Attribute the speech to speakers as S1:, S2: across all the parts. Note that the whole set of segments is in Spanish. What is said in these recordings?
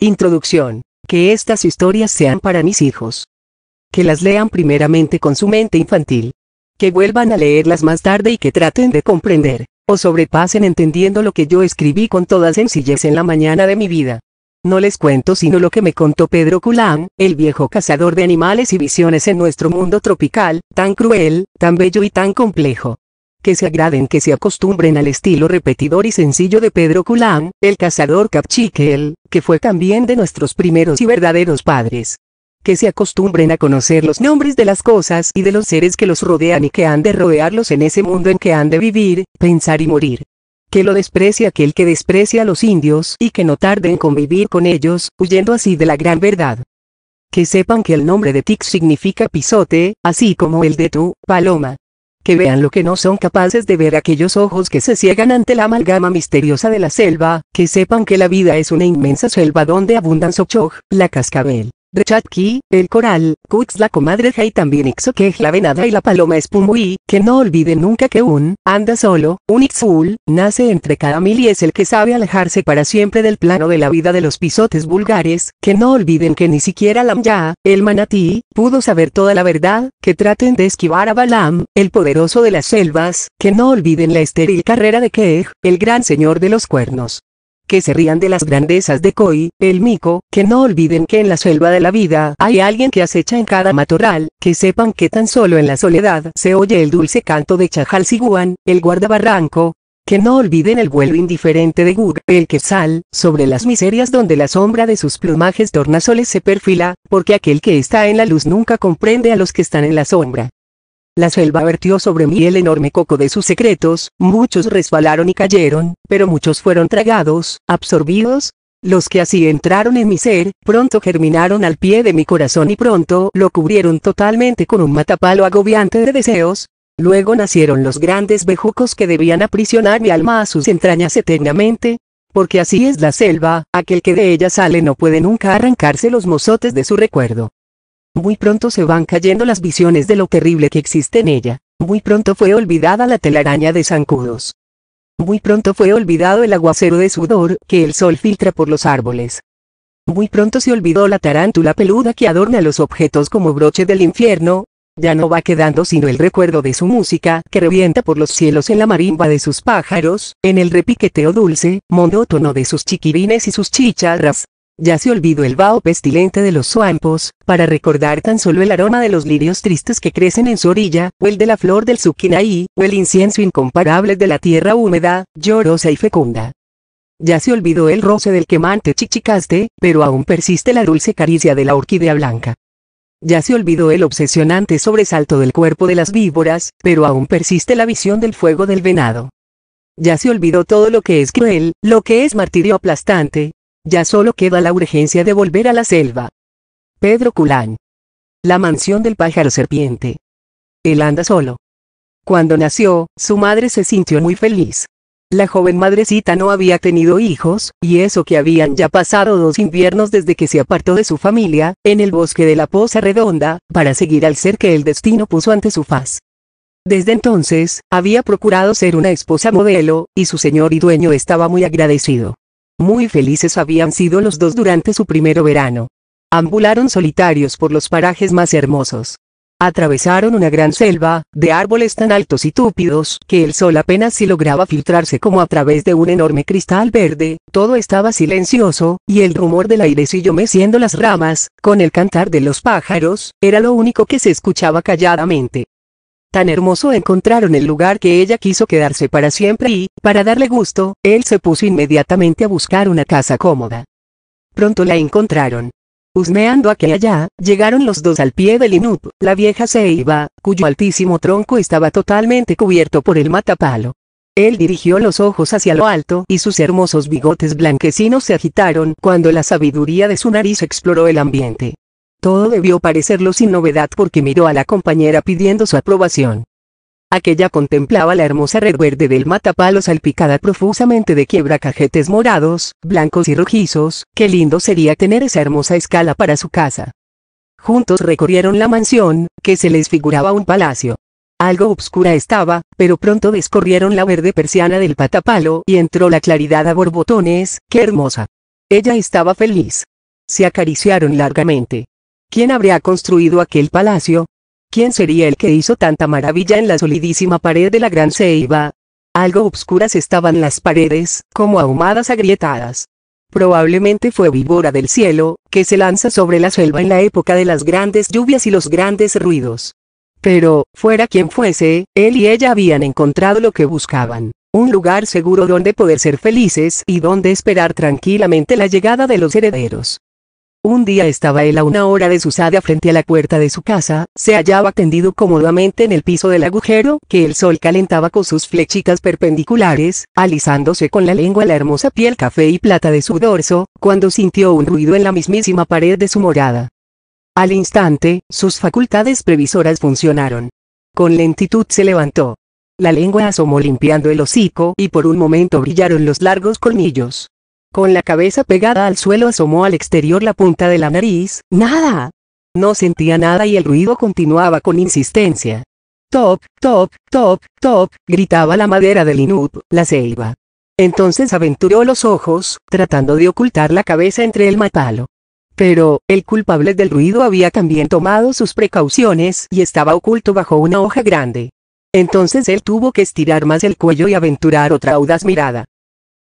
S1: Introducción. Que estas historias sean para mis hijos. Que las lean primeramente con su mente infantil. Que vuelvan a leerlas más tarde y que traten de comprender, o sobrepasen entendiendo lo que yo escribí con toda sencillez en la mañana de mi vida. No les cuento sino lo que me contó Pedro Culán, el viejo cazador de animales y visiones en nuestro mundo tropical, tan cruel, tan bello y tan complejo que se agraden que se acostumbren al estilo repetidor y sencillo de Pedro Culán, el cazador Capchiquel, que fue también de nuestros primeros y verdaderos padres que se acostumbren a conocer los nombres de las cosas y de los seres que los rodean y que han de rodearlos en ese mundo en que han de vivir, pensar y morir. Que lo desprecie aquel que desprecia a los indios y que no tarde en convivir con ellos, huyendo así de la gran verdad. Que sepan que el nombre de Tic significa pisote, así como el de tu, paloma que vean lo que no son capaces de ver aquellos ojos que se ciegan ante la amalgama misteriosa de la selva, que sepan que la vida es una inmensa selva donde abundan sochog, la cascabel, Rechatki, el coral, Kux la comadreja y también Ixokej la venada y la paloma espumui, que no olviden nunca que un, anda solo, un Ixul, nace entre cada mil y es el que sabe alejarse para siempre del plano de la vida de los pisotes vulgares, que no olviden que ni siquiera Lamya, el manatí, pudo saber toda la verdad, que traten de esquivar a Balam, el poderoso de las selvas, que no olviden la estéril carrera de Kej, el gran señor de los cuernos que se rían de las grandezas de Koi, el mico, que no olviden que en la selva de la vida hay alguien que acecha en cada matorral, que sepan que tan solo en la soledad se oye el dulce canto de Chajal Siguan, el guardabarranco, que no olviden el vuelo indiferente de Gur, el que sal sobre las miserias donde la sombra de sus plumajes tornasoles se perfila, porque aquel que está en la luz nunca comprende a los que están en la sombra. La selva vertió sobre mí el enorme coco de sus secretos, muchos resbalaron y cayeron, pero muchos fueron tragados, absorbidos, los que así entraron en mi ser, pronto germinaron al pie de mi corazón y pronto lo cubrieron totalmente con un matapalo agobiante de deseos. Luego nacieron los grandes bejucos que debían aprisionar mi alma a sus entrañas eternamente. Porque así es la selva, aquel que de ella sale no puede nunca arrancarse los mozotes de su recuerdo. Muy pronto se van cayendo las visiones de lo terrible que existe en ella. Muy pronto fue olvidada la telaraña de zancudos. Muy pronto fue olvidado el aguacero de sudor que el sol filtra por los árboles. Muy pronto se olvidó la tarántula peluda que adorna los objetos como broche del infierno, ya no va quedando sino el recuerdo de su música, que revienta por los cielos en la marimba de sus pájaros, en el repiqueteo dulce, monótono de sus chiquirines y sus chicharras, ya se olvidó el vaho pestilente de los suampos, para recordar tan solo el aroma de los lirios tristes que crecen en su orilla, o el de la flor del suquinaí, o el incienso incomparable de la tierra húmeda, llorosa y fecunda. Ya se olvidó el roce del quemante chichicaste, pero aún persiste la dulce caricia de la orquídea blanca. Ya se olvidó el obsesionante sobresalto del cuerpo de las víboras, pero aún persiste la visión del fuego del venado. Ya se olvidó todo lo que es cruel, lo que es martirio aplastante, ya solo queda la urgencia de volver a la selva. Pedro Culán. La mansión del pájaro serpiente. Él anda solo. Cuando nació, su madre se sintió muy feliz. La joven madrecita no había tenido hijos, y eso que habían ya pasado dos inviernos desde que se apartó de su familia, en el bosque de la Poza Redonda, para seguir al ser que el destino puso ante su faz. Desde entonces, había procurado ser una esposa modelo, y su señor y dueño estaba muy agradecido. Muy felices habían sido los dos durante su primero verano. Ambularon solitarios por los parajes más hermosos. Atravesaron una gran selva, de árboles tan altos y túpidos, que el sol apenas si lograba filtrarse como a través de un enorme cristal verde, todo estaba silencioso, y el rumor del airecillo meciendo las ramas, con el cantar de los pájaros, era lo único que se escuchaba calladamente. Tan hermoso encontraron el lugar que ella quiso quedarse para siempre y, para darle gusto, él se puso inmediatamente a buscar una casa cómoda. Pronto la encontraron. Husmeando aquí y allá, llegaron los dos al pie del Inup, la vieja ceiba, cuyo altísimo tronco estaba totalmente cubierto por el matapalo. Él dirigió los ojos hacia lo alto y sus hermosos bigotes blanquecinos se agitaron cuando la sabiduría de su nariz exploró el ambiente. Todo debió parecerlo sin novedad porque miró a la compañera pidiendo su aprobación. Aquella contemplaba la hermosa red verde del matapalo salpicada profusamente de quiebra cajetes morados, blancos y rojizos, qué lindo sería tener esa hermosa escala para su casa. Juntos recorrieron la mansión, que se les figuraba un palacio. Algo obscura estaba, pero pronto descorrieron la verde persiana del patapalo y entró la claridad a borbotones, qué hermosa. Ella estaba feliz. Se acariciaron largamente. ¿Quién habría construido aquel palacio? ¿Quién sería el que hizo tanta maravilla en la solidísima pared de la gran ceiba? Algo obscuras estaban las paredes, como ahumadas agrietadas. Probablemente fue víbora del cielo, que se lanza sobre la selva en la época de las grandes lluvias y los grandes ruidos. Pero, fuera quien fuese, él y ella habían encontrado lo que buscaban, un lugar seguro donde poder ser felices y donde esperar tranquilamente la llegada de los herederos. Un día estaba él a una hora desusada frente a la puerta de su casa, se hallaba tendido cómodamente en el piso del agujero, que el sol calentaba con sus flechitas perpendiculares, alisándose con la lengua la hermosa piel café y plata de su dorso, cuando sintió un ruido en la mismísima pared de su morada. Al instante, sus facultades previsoras funcionaron. Con lentitud se levantó. La lengua asomó limpiando el hocico y por un momento brillaron los largos colmillos. Con la cabeza pegada al suelo asomó al exterior la punta de la nariz, ¡nada! No sentía nada y el ruido continuaba con insistencia. Top, top, top, top, gritaba la madera del Inup, la selva. Entonces aventuró los ojos, tratando de ocultar la cabeza entre el matalo. Pero, el culpable del ruido había también tomado sus precauciones y estaba oculto bajo una hoja grande. Entonces él tuvo que estirar más el cuello y aventurar otra audaz mirada.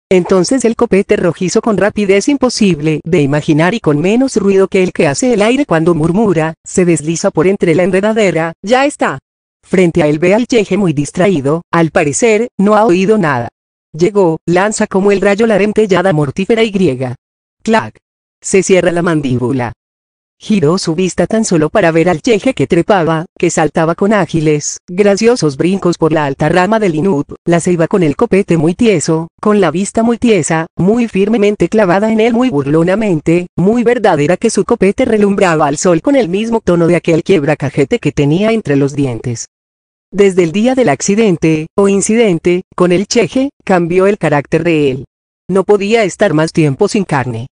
S1: Entonces el copete rojizo con rapidez imposible de imaginar y con menos ruido que el que hace el aire cuando murmura, se desliza por entre la enredadera, ya está. Frente a él ve al yeje muy distraído, al parecer, no ha oído nada. Llegó, lanza como el rayo la dentellada mortífera y griega. Clac. Se cierra la mandíbula. Giró su vista tan solo para ver al cheje que trepaba, que saltaba con ágiles, graciosos brincos por la alta rama del inup, la ceiba con el copete muy tieso, con la vista muy tiesa, muy firmemente clavada en él muy burlonamente, muy verdadera que su copete relumbraba al sol con el mismo tono de aquel quiebra-cajete que tenía entre los dientes. Desde el día del accidente, o incidente, con el cheje, cambió el carácter de él. No podía estar más tiempo sin carne.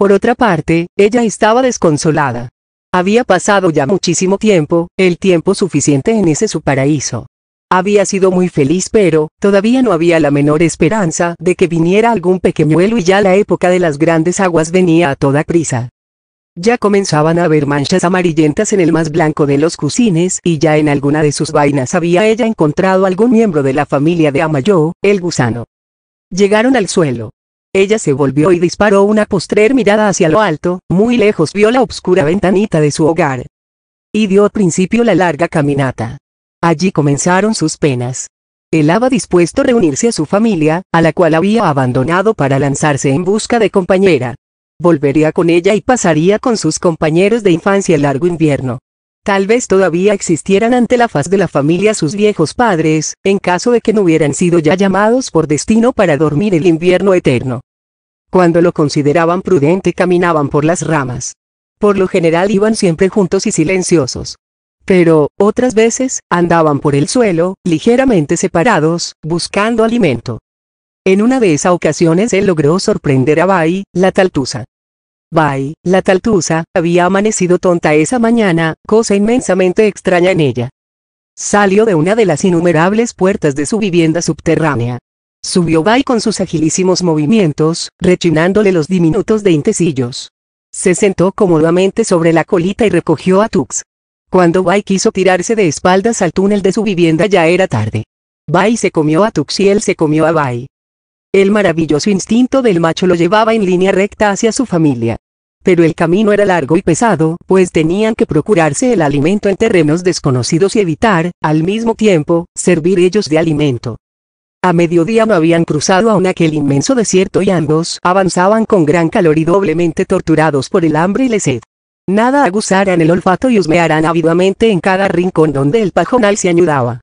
S1: Por otra parte, ella estaba desconsolada. Había pasado ya muchísimo tiempo, el tiempo suficiente en ese su paraíso. Había sido muy feliz pero, todavía no había la menor esperanza de que viniera algún pequeñuelo y ya la época de las grandes aguas venía a toda prisa. Ya comenzaban a ver manchas amarillentas en el más blanco de los cucines y ya en alguna de sus vainas había ella encontrado algún miembro de la familia de Amayó, el gusano. Llegaron al suelo. Ella se volvió y disparó una postrer mirada hacia lo alto, muy lejos vio la obscura ventanita de su hogar. Y dio principio la larga caminata. Allí comenzaron sus penas. El dispuesto a reunirse a su familia, a la cual había abandonado para lanzarse en busca de compañera. Volvería con ella y pasaría con sus compañeros de infancia el largo invierno. Tal vez todavía existieran ante la faz de la familia sus viejos padres, en caso de que no hubieran sido ya llamados por destino para dormir el invierno eterno. Cuando lo consideraban prudente caminaban por las ramas. Por lo general iban siempre juntos y silenciosos. Pero, otras veces, andaban por el suelo, ligeramente separados, buscando alimento. En una de esas ocasiones él logró sorprender a Bai, la taltusa. Bay, La Taltusa, había amanecido tonta esa mañana, cosa inmensamente extraña en ella. Salió de una de las innumerables puertas de su vivienda subterránea. Subió Bai con sus agilísimos movimientos, rechinándole los diminutos dentecillos. Se sentó cómodamente sobre la colita y recogió a Tux. Cuando Bai quiso tirarse de espaldas al túnel de su vivienda ya era tarde. Bai se comió a Tux y él se comió a Bai. El maravilloso instinto del macho lo llevaba en línea recta hacia su familia. Pero el camino era largo y pesado, pues tenían que procurarse el alimento en terrenos desconocidos y evitar, al mismo tiempo, servir ellos de alimento. A mediodía no habían cruzado aún aquel inmenso desierto y ambos avanzaban con gran calor y doblemente torturados por el hambre y la sed. Nada aguzarán el olfato y husmearán ávidamente en cada rincón donde el pajonal se añudaba.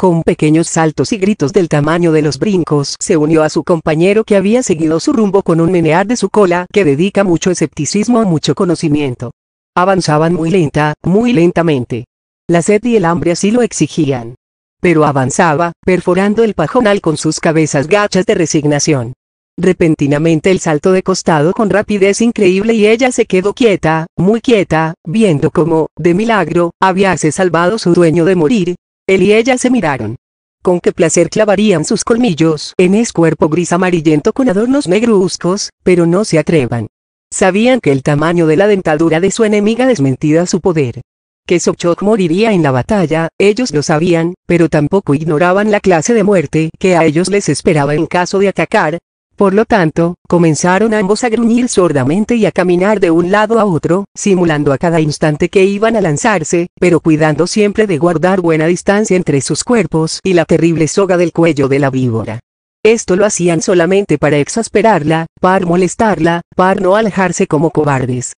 S1: Con pequeños saltos y gritos del tamaño de los brincos, se unió a su compañero que había seguido su rumbo con un menear de su cola que dedica mucho escepticismo a mucho conocimiento. Avanzaban muy lenta, muy lentamente. La sed y el hambre así lo exigían. Pero avanzaba, perforando el pajonal con sus cabezas gachas de resignación. Repentinamente el salto de costado con rapidez increíble y ella se quedó quieta, muy quieta, viendo cómo, de milagro, habíase salvado su dueño de morir, él y ella se miraron. Con qué placer clavarían sus colmillos en ese cuerpo gris amarillento con adornos negruzcos, pero no se atrevan. Sabían que el tamaño de la dentadura de su enemiga desmentía su poder. Que Sobchok moriría en la batalla, ellos lo sabían, pero tampoco ignoraban la clase de muerte que a ellos les esperaba en caso de atacar, por lo tanto, comenzaron ambos a gruñir sordamente y a caminar de un lado a otro, simulando a cada instante que iban a lanzarse, pero cuidando siempre de guardar buena distancia entre sus cuerpos y la terrible soga del cuello de la víbora. Esto lo hacían solamente para exasperarla, para molestarla, para no alejarse como cobardes.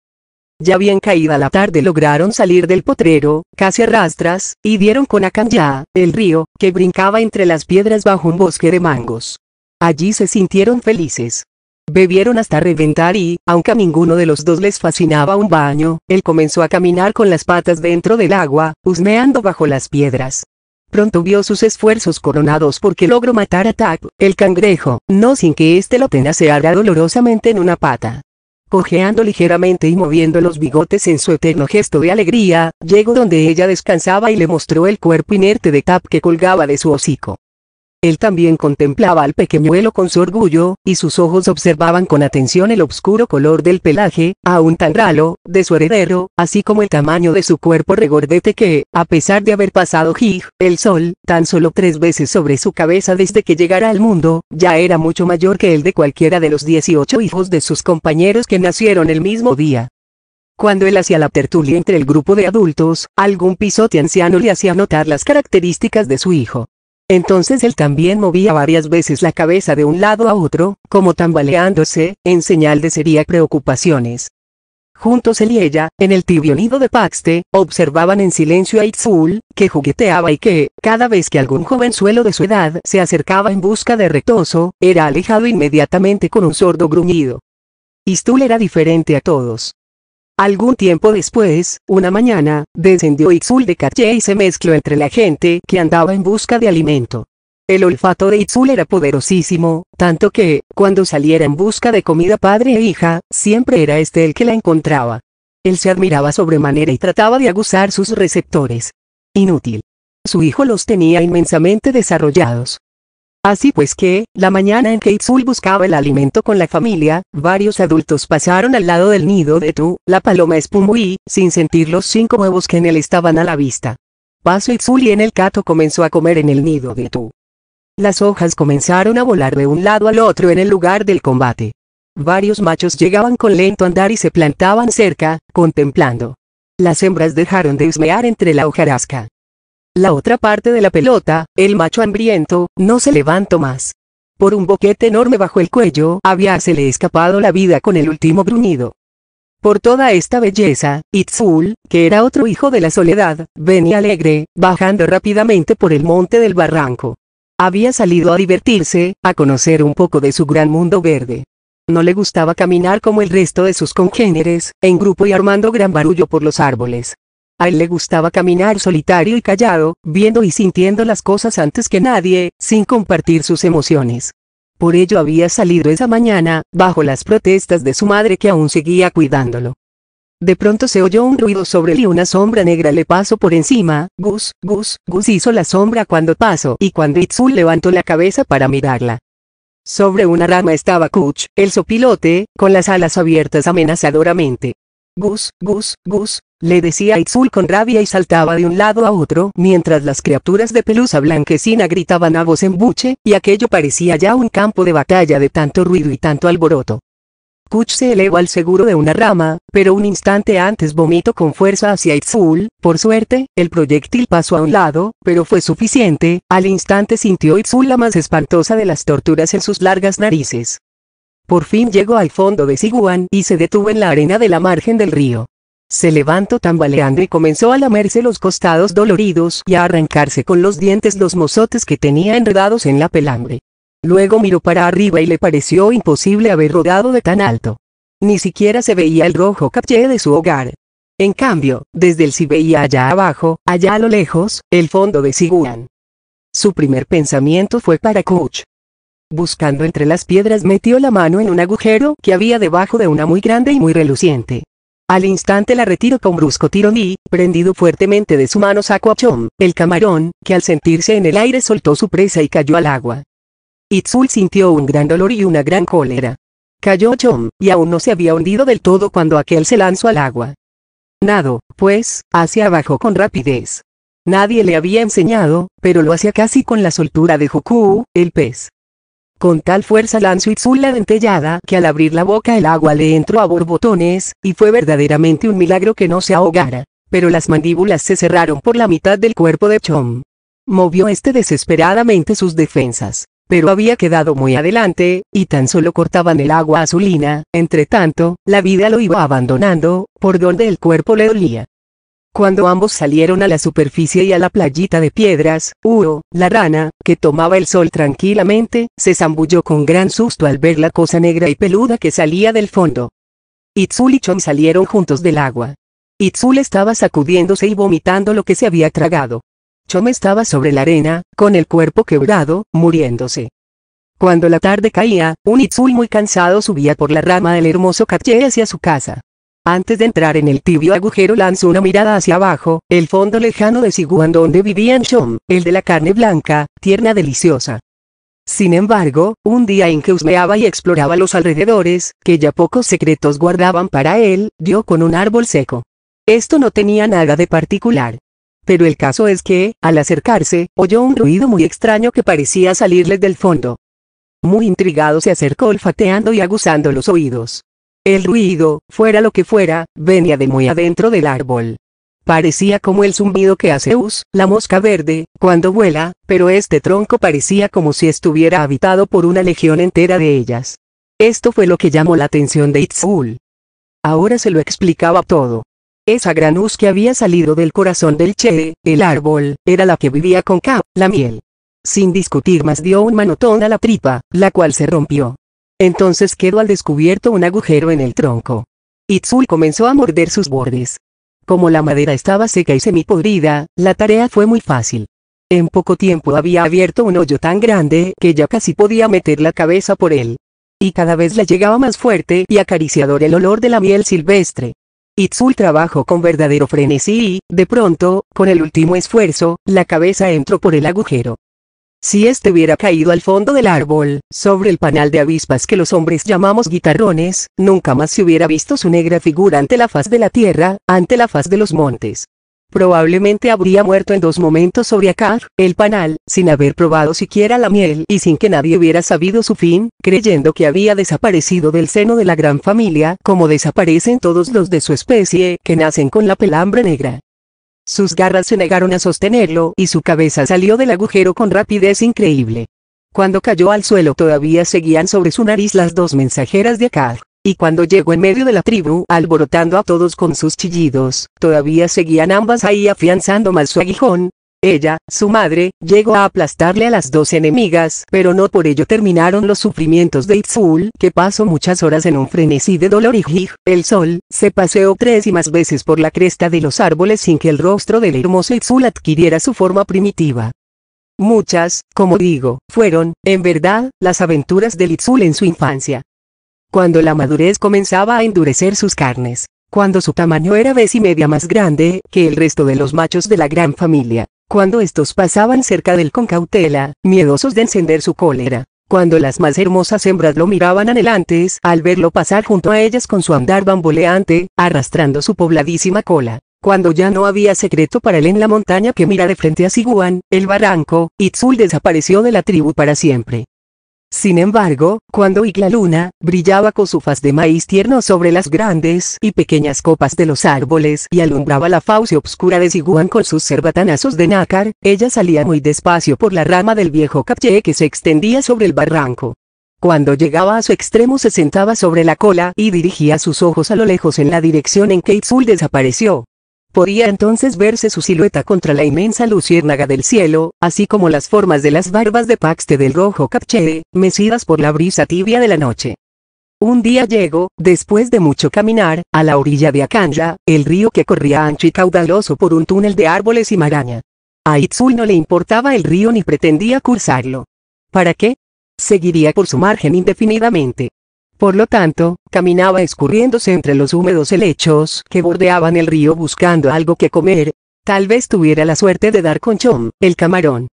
S1: Ya bien caída la tarde lograron salir del potrero, casi arrastras, y dieron con ya, el río, que brincaba entre las piedras bajo un bosque de mangos. Allí se sintieron felices. Bebieron hasta reventar y, aunque a ninguno de los dos les fascinaba un baño, él comenzó a caminar con las patas dentro del agua, husmeando bajo las piedras. Pronto vio sus esfuerzos coronados porque logró matar a Tap, el cangrejo, no sin que éste lo tenaceara dolorosamente en una pata. Cojeando ligeramente y moviendo los bigotes en su eterno gesto de alegría, llegó donde ella descansaba y le mostró el cuerpo inerte de Tap que colgaba de su hocico. Él también contemplaba al pequeñuelo con su orgullo, y sus ojos observaban con atención el oscuro color del pelaje, aún tan ralo, de su heredero, así como el tamaño de su cuerpo regordete que, a pesar de haber pasado hij el sol, tan solo tres veces sobre su cabeza desde que llegara al mundo, ya era mucho mayor que el de cualquiera de los 18 hijos de sus compañeros que nacieron el mismo día. Cuando él hacía la tertulia entre el grupo de adultos, algún pisote anciano le hacía notar las características de su hijo. Entonces él también movía varias veces la cabeza de un lado a otro, como tambaleándose, en señal de seria preocupaciones. Juntos él y ella, en el tibio nido de Paxte, observaban en silencio a Itzul, que jugueteaba y que, cada vez que algún jovenzuelo de su edad se acercaba en busca de retoso, era alejado inmediatamente con un sordo gruñido. Istul era diferente a todos. Algún tiempo después, una mañana, descendió Itzul de caché y se mezcló entre la gente que andaba en busca de alimento. El olfato de Itzul era poderosísimo, tanto que, cuando saliera en busca de comida padre e hija, siempre era este el que la encontraba. Él se admiraba sobremanera y trataba de aguzar sus receptores. Inútil. Su hijo los tenía inmensamente desarrollados. Así pues que, la mañana en que Itzul buscaba el alimento con la familia, varios adultos pasaron al lado del nido de Tu, la paloma espumó y, sin sentir los cinco huevos que en él estaban a la vista. Pasó Itzul y en el cato comenzó a comer en el nido de Tu. Las hojas comenzaron a volar de un lado al otro en el lugar del combate. Varios machos llegaban con lento andar y se plantaban cerca, contemplando. Las hembras dejaron de husmear entre la hojarasca la otra parte de la pelota, el macho hambriento, no se levantó más. Por un boquete enorme bajo el cuello, habíasele escapado la vida con el último gruñido. Por toda esta belleza, Itzul, que era otro hijo de la soledad, venía alegre, bajando rápidamente por el monte del barranco. Había salido a divertirse, a conocer un poco de su gran mundo verde. No le gustaba caminar como el resto de sus congéneres, en grupo y armando gran barullo por los árboles. A él le gustaba caminar solitario y callado, viendo y sintiendo las cosas antes que nadie, sin compartir sus emociones. Por ello había salido esa mañana, bajo las protestas de su madre que aún seguía cuidándolo. De pronto se oyó un ruido sobre él y una sombra negra le pasó por encima, Gus, Gus, Gus hizo la sombra cuando pasó y cuando Itzul levantó la cabeza para mirarla. Sobre una rama estaba Kuch, el sopilote, con las alas abiertas amenazadoramente. Gus, Gus, Gus, le decía Itzul con rabia y saltaba de un lado a otro, mientras las criaturas de pelusa blanquecina gritaban a voz en y aquello parecía ya un campo de batalla de tanto ruido y tanto alboroto. Kuch se elevó al seguro de una rama, pero un instante antes vomitó con fuerza hacia Itzul, por suerte, el proyectil pasó a un lado, pero fue suficiente, al instante sintió Itzul la más espantosa de las torturas en sus largas narices. Por fin llegó al fondo de Siguan y se detuvo en la arena de la margen del río. Se levantó tambaleando y comenzó a lamerse los costados doloridos y a arrancarse con los dientes los mozotes que tenía enredados en la pelambre. Luego miró para arriba y le pareció imposible haber rodado de tan alto. Ni siquiera se veía el rojo caché de su hogar. En cambio, desde el sí veía allá abajo, allá a lo lejos, el fondo de Siguan. Su primer pensamiento fue para Kuch. Buscando entre las piedras metió la mano en un agujero que había debajo de una muy grande y muy reluciente. Al instante la retiró con brusco tirón y, prendido fuertemente de su mano sacó a Chom, el camarón, que al sentirse en el aire soltó su presa y cayó al agua. Itzul sintió un gran dolor y una gran cólera. Cayó Chom, y aún no se había hundido del todo cuando aquel se lanzó al agua. Nado, pues, hacia abajo con rapidez. Nadie le había enseñado, pero lo hacía casi con la soltura de Juku, el pez. Con tal fuerza lanzó Itzul la dentellada que al abrir la boca el agua le entró a borbotones, y fue verdaderamente un milagro que no se ahogara. Pero las mandíbulas se cerraron por la mitad del cuerpo de Chom. Movió este desesperadamente sus defensas, pero había quedado muy adelante, y tan solo cortaban el agua azulina, entre tanto, la vida lo iba abandonando, por donde el cuerpo le dolía. Cuando ambos salieron a la superficie y a la playita de piedras, Uro, la rana, que tomaba el sol tranquilamente, se zambulló con gran susto al ver la cosa negra y peluda que salía del fondo. Itzul y Chon salieron juntos del agua. Itzul estaba sacudiéndose y vomitando lo que se había tragado. Chom estaba sobre la arena, con el cuerpo quebrado, muriéndose. Cuando la tarde caía, un Itzul muy cansado subía por la rama del hermoso caché hacia su casa. Antes de entrar en el tibio agujero lanzó una mirada hacia abajo, el fondo lejano de Siguan donde vivían Shom, el de la carne blanca, tierna deliciosa. Sin embargo, un día en que husmeaba y exploraba los alrededores, que ya pocos secretos guardaban para él, dio con un árbol seco. Esto no tenía nada de particular. Pero el caso es que, al acercarse, oyó un ruido muy extraño que parecía salirle del fondo. Muy intrigado se acercó olfateando y aguzando los oídos. El ruido, fuera lo que fuera, venía de muy adentro del árbol. Parecía como el zumbido que hace Us, la mosca verde, cuando vuela, pero este tronco parecía como si estuviera habitado por una legión entera de ellas. Esto fue lo que llamó la atención de Itzul. Ahora se lo explicaba todo. Esa gran Us que había salido del corazón del Che, el árbol, era la que vivía con Ka, la miel. Sin discutir más dio un manotón a la tripa, la cual se rompió. Entonces quedó al descubierto un agujero en el tronco. Itzul comenzó a morder sus bordes. Como la madera estaba seca y semipodrida, la tarea fue muy fácil. En poco tiempo había abierto un hoyo tan grande que ya casi podía meter la cabeza por él. Y cada vez le llegaba más fuerte y acariciador el olor de la miel silvestre. Itzul trabajó con verdadero frenesí y, de pronto, con el último esfuerzo, la cabeza entró por el agujero. Si este hubiera caído al fondo del árbol, sobre el panal de avispas que los hombres llamamos guitarrones, nunca más se hubiera visto su negra figura ante la faz de la tierra, ante la faz de los montes. Probablemente habría muerto en dos momentos sobre Acar, el panal, sin haber probado siquiera la miel y sin que nadie hubiera sabido su fin, creyendo que había desaparecido del seno de la gran familia, como desaparecen todos los de su especie, que nacen con la pelambre negra. Sus garras se negaron a sostenerlo y su cabeza salió del agujero con rapidez increíble. Cuando cayó al suelo todavía seguían sobre su nariz las dos mensajeras de Akar, Y cuando llegó en medio de la tribu, alborotando a todos con sus chillidos, todavía seguían ambas ahí afianzando más su aguijón, ella, su madre, llegó a aplastarle a las dos enemigas, pero no por ello terminaron los sufrimientos de Itzul, que pasó muchas horas en un frenesí de dolor y jij, El sol, se paseó tres y más veces por la cresta de los árboles sin que el rostro del hermoso Itzul adquiriera su forma primitiva. Muchas, como digo, fueron, en verdad, las aventuras del Itzul en su infancia. Cuando la madurez comenzaba a endurecer sus carnes. Cuando su tamaño era vez y media más grande que el resto de los machos de la gran familia. Cuando estos pasaban cerca del con cautela, miedosos de encender su cólera, cuando las más hermosas hembras lo miraban anhelantes al verlo pasar junto a ellas con su andar bamboleante, arrastrando su pobladísima cola. Cuando ya no había secreto para él en la montaña que mira de frente a Siguan, el barranco, Itzul desapareció de la tribu para siempre. Sin embargo, cuando Igla la luna, brillaba con su faz de maíz tierno sobre las grandes y pequeñas copas de los árboles y alumbraba la fauce obscura de Siguan con sus cerbatanazos de nácar, ella salía muy despacio por la rama del viejo capché que se extendía sobre el barranco. Cuando llegaba a su extremo se sentaba sobre la cola y dirigía sus ojos a lo lejos en la dirección en que Itzul desapareció. Podía entonces verse su silueta contra la inmensa luciérnaga del cielo, así como las formas de las barbas de Paxte del rojo Capchere, mecidas por la brisa tibia de la noche. Un día llegó, después de mucho caminar, a la orilla de Akanja, el río que corría ancho y caudaloso por un túnel de árboles y maraña. A Itzul no le importaba el río ni pretendía cursarlo. ¿Para qué? Seguiría por su margen indefinidamente. Por lo tanto, caminaba escurriéndose entre los húmedos helechos que bordeaban el río buscando algo que comer. Tal vez tuviera la suerte de dar con Chom, el camarón.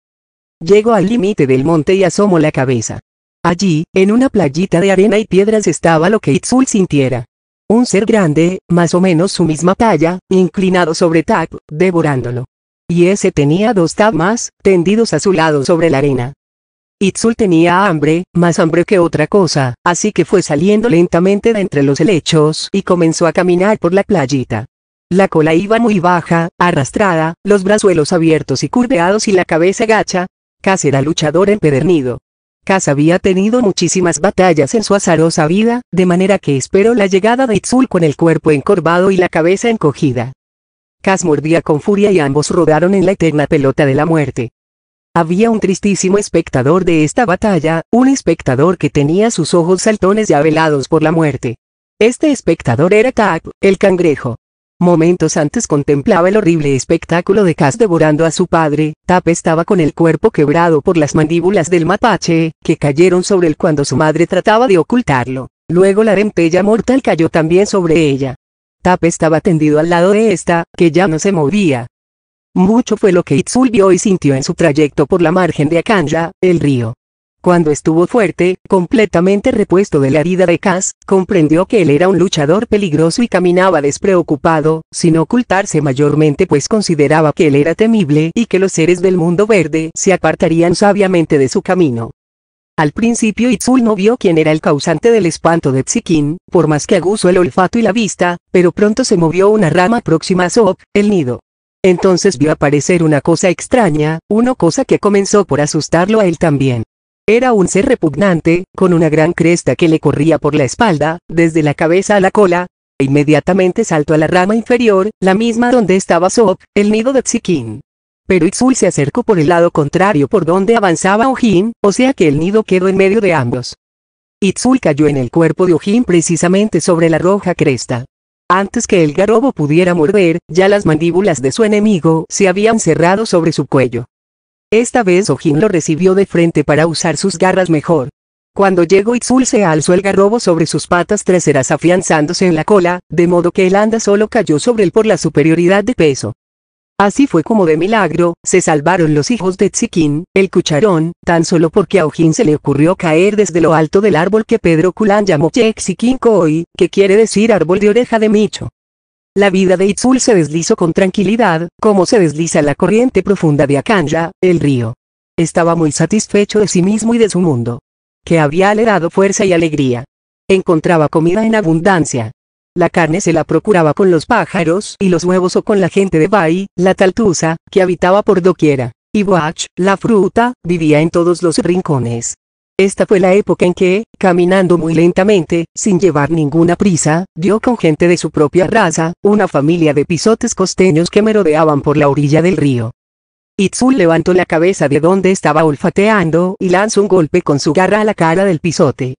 S1: Llegó al límite del monte y asomó la cabeza. Allí, en una playita de arena y piedras estaba lo que Itzul sintiera. Un ser grande, más o menos su misma talla, inclinado sobre Tap, devorándolo. Y ese tenía dos tab más, tendidos a su lado sobre la arena. Itzul tenía hambre, más hambre que otra cosa, así que fue saliendo lentamente de entre los helechos y comenzó a caminar por la playita. La cola iba muy baja, arrastrada, los brazuelos abiertos y curveados y la cabeza gacha. Cas era luchador empedernido. Cas había tenido muchísimas batallas en su azarosa vida, de manera que esperó la llegada de Itzul con el cuerpo encorvado y la cabeza encogida. Cas mordía con furia y ambos rodaron en la eterna pelota de la muerte. Había un tristísimo espectador de esta batalla, un espectador que tenía sus ojos saltones ya velados por la muerte. Este espectador era Tap, el cangrejo. Momentos antes contemplaba el horrible espectáculo de Cas devorando a su padre, Tap estaba con el cuerpo quebrado por las mandíbulas del mapache, que cayeron sobre él cuando su madre trataba de ocultarlo. Luego la rentella mortal cayó también sobre ella. Tap estaba tendido al lado de esta, que ya no se movía. Mucho fue lo que Itzul vio y sintió en su trayecto por la margen de Akanja, el río. Cuando estuvo fuerte, completamente repuesto de la herida de Kaz, comprendió que él era un luchador peligroso y caminaba despreocupado, sin ocultarse mayormente pues consideraba que él era temible y que los seres del mundo verde se apartarían sabiamente de su camino. Al principio Itzul no vio quién era el causante del espanto de Tsikin, por más que aguzó el olfato y la vista, pero pronto se movió una rama próxima a Sob, el nido. Entonces vio aparecer una cosa extraña, una cosa que comenzó por asustarlo a él también. Era un ser repugnante, con una gran cresta que le corría por la espalda, desde la cabeza a la cola. e Inmediatamente saltó a la rama inferior, la misma donde estaba Sok, el nido de Tsikin. Pero Itzul se acercó por el lado contrario por donde avanzaba Ojin, o sea que el nido quedó en medio de ambos. Itzul cayó en el cuerpo de Ojin precisamente sobre la roja cresta. Antes que el garrobo pudiera morder, ya las mandíbulas de su enemigo se habían cerrado sobre su cuello. Esta vez Ojin lo recibió de frente para usar sus garras mejor. Cuando llegó Itzul se alzó el garrobo sobre sus patas traseras afianzándose en la cola, de modo que el anda solo cayó sobre él por la superioridad de peso. Así fue como de milagro, se salvaron los hijos de Tzikin, el cucharón, tan solo porque a Ojin se le ocurrió caer desde lo alto del árbol que Pedro Culán llamó koi que quiere decir árbol de oreja de micho. La vida de Itzul se deslizó con tranquilidad, como se desliza la corriente profunda de Akanja, el río. Estaba muy satisfecho de sí mismo y de su mundo. Que había le dado fuerza y alegría. Encontraba comida en abundancia, la carne se la procuraba con los pájaros y los huevos o con la gente de Bai, la taltuza, que habitaba por doquiera. Y Boach, la fruta, vivía en todos los rincones. Esta fue la época en que, caminando muy lentamente, sin llevar ninguna prisa, dio con gente de su propia raza, una familia de pisotes costeños que merodeaban por la orilla del río. Itzul levantó la cabeza de donde estaba olfateando y lanzó un golpe con su garra a la cara del pisote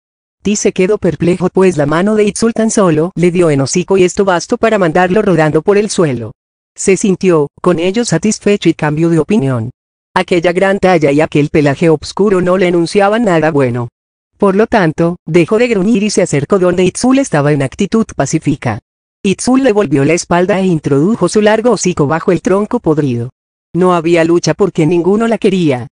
S1: se quedó perplejo pues la mano de Itzul tan solo le dio en hocico y esto bastó para mandarlo rodando por el suelo. Se sintió, con ello satisfecho y cambió de opinión. Aquella gran talla y aquel pelaje oscuro no le enunciaban nada bueno. Por lo tanto, dejó de gruñir y se acercó donde Itzul estaba en actitud pacífica. Itzul le volvió la espalda e introdujo su largo hocico bajo el tronco podrido. No había lucha porque ninguno la quería,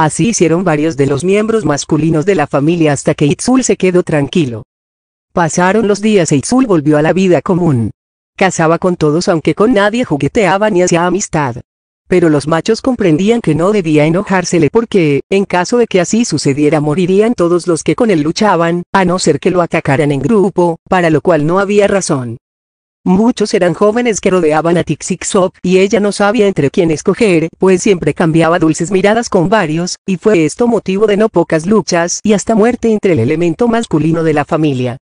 S1: Así hicieron varios de los miembros masculinos de la familia hasta que Itzul se quedó tranquilo. Pasaron los días e Itzul volvió a la vida común. Casaba con todos aunque con nadie jugueteaba ni hacía amistad. Pero los machos comprendían que no debía enojársele porque, en caso de que así sucediera morirían todos los que con él luchaban, a no ser que lo atacaran en grupo, para lo cual no había razón. Muchos eran jóvenes que rodeaban a Tixixop, y ella no sabía entre quién escoger, pues siempre cambiaba dulces miradas con varios, y fue esto motivo de no pocas luchas y hasta muerte entre el elemento masculino de la familia.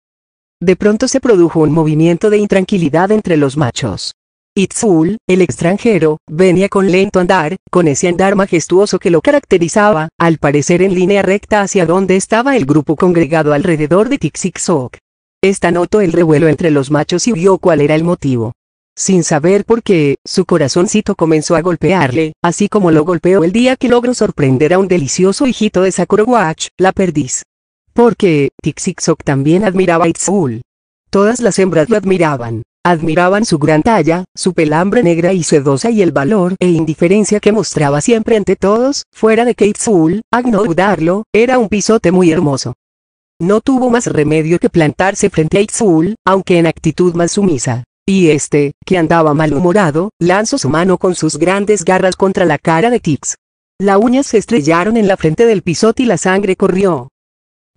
S1: De pronto se produjo un movimiento de intranquilidad entre los machos. Itzul, el extranjero, venía con lento andar, con ese andar majestuoso que lo caracterizaba, al parecer en línea recta hacia donde estaba el grupo congregado alrededor de Tixixoc. Esta notó el revuelo entre los machos y vio cuál era el motivo. Sin saber por qué, su corazoncito comenzó a golpearle, así como lo golpeó el día que logró sorprender a un delicioso hijito de Sakura Watch, la perdiz. Porque, Tixixok también admiraba a Itzul. Todas las hembras lo admiraban. Admiraban su gran talla, su pelambre negra y sedosa y el valor e indiferencia que mostraba siempre ante todos, fuera de que Itzul, a no dudarlo, era un pisote muy hermoso no tuvo más remedio que plantarse frente a Itzul, aunque en actitud más sumisa. Y este, que andaba malhumorado, lanzó su mano con sus grandes garras contra la cara de Tix. Las uñas se estrellaron en la frente del pisote y la sangre corrió.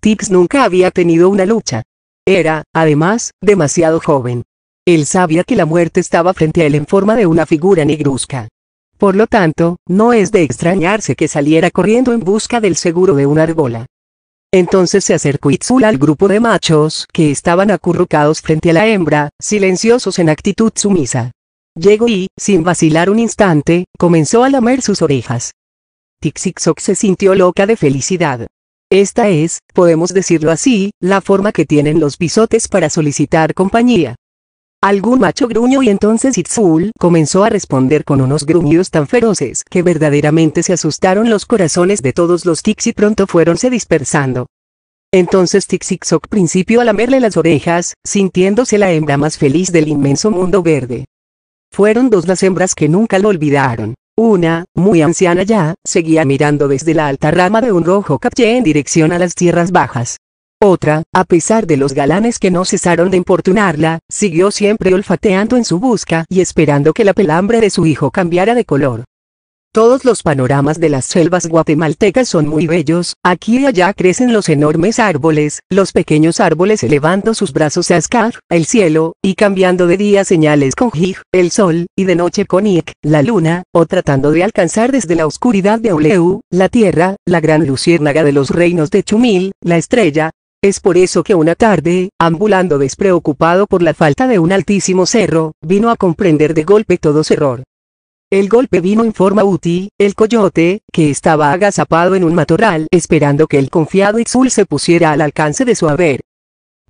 S1: Tix nunca había tenido una lucha. Era, además, demasiado joven. Él sabía que la muerte estaba frente a él en forma de una figura negruzca. Por lo tanto, no es de extrañarse que saliera corriendo en busca del seguro de una argola. Entonces se acercó Itzul al grupo de machos que estaban acurrucados frente a la hembra, silenciosos en actitud sumisa. Llegó y, sin vacilar un instante, comenzó a lamer sus orejas. Tixixox se sintió loca de felicidad. Esta es, podemos decirlo así, la forma que tienen los bisotes para solicitar compañía. Algún macho gruñó y entonces Itzul comenzó a responder con unos gruñidos tan feroces que verdaderamente se asustaron los corazones de todos los tics y pronto fueronse dispersando. Entonces Tixixoc principió a lamerle las orejas, sintiéndose la hembra más feliz del inmenso mundo verde. Fueron dos las hembras que nunca lo olvidaron. Una, muy anciana ya, seguía mirando desde la alta rama de un rojo capché en dirección a las tierras bajas. Otra, a pesar de los galanes que no cesaron de importunarla, siguió siempre olfateando en su busca y esperando que la pelambre de su hijo cambiara de color. Todos los panoramas de las selvas guatemaltecas son muy bellos, aquí y allá crecen los enormes árboles, los pequeños árboles elevando sus brazos a ascar, el cielo, y cambiando de día señales con jig, el sol, y de noche con Iek, la luna, o tratando de alcanzar desde la oscuridad de Oleu, la tierra, la gran luciérnaga de los reinos de Chumil, la estrella, es por eso que una tarde, ambulando despreocupado por la falta de un altísimo cerro, vino a comprender de golpe todo su error. El golpe vino en forma Uti, el coyote, que estaba agazapado en un matorral esperando que el confiado Itzul se pusiera al alcance de su haber.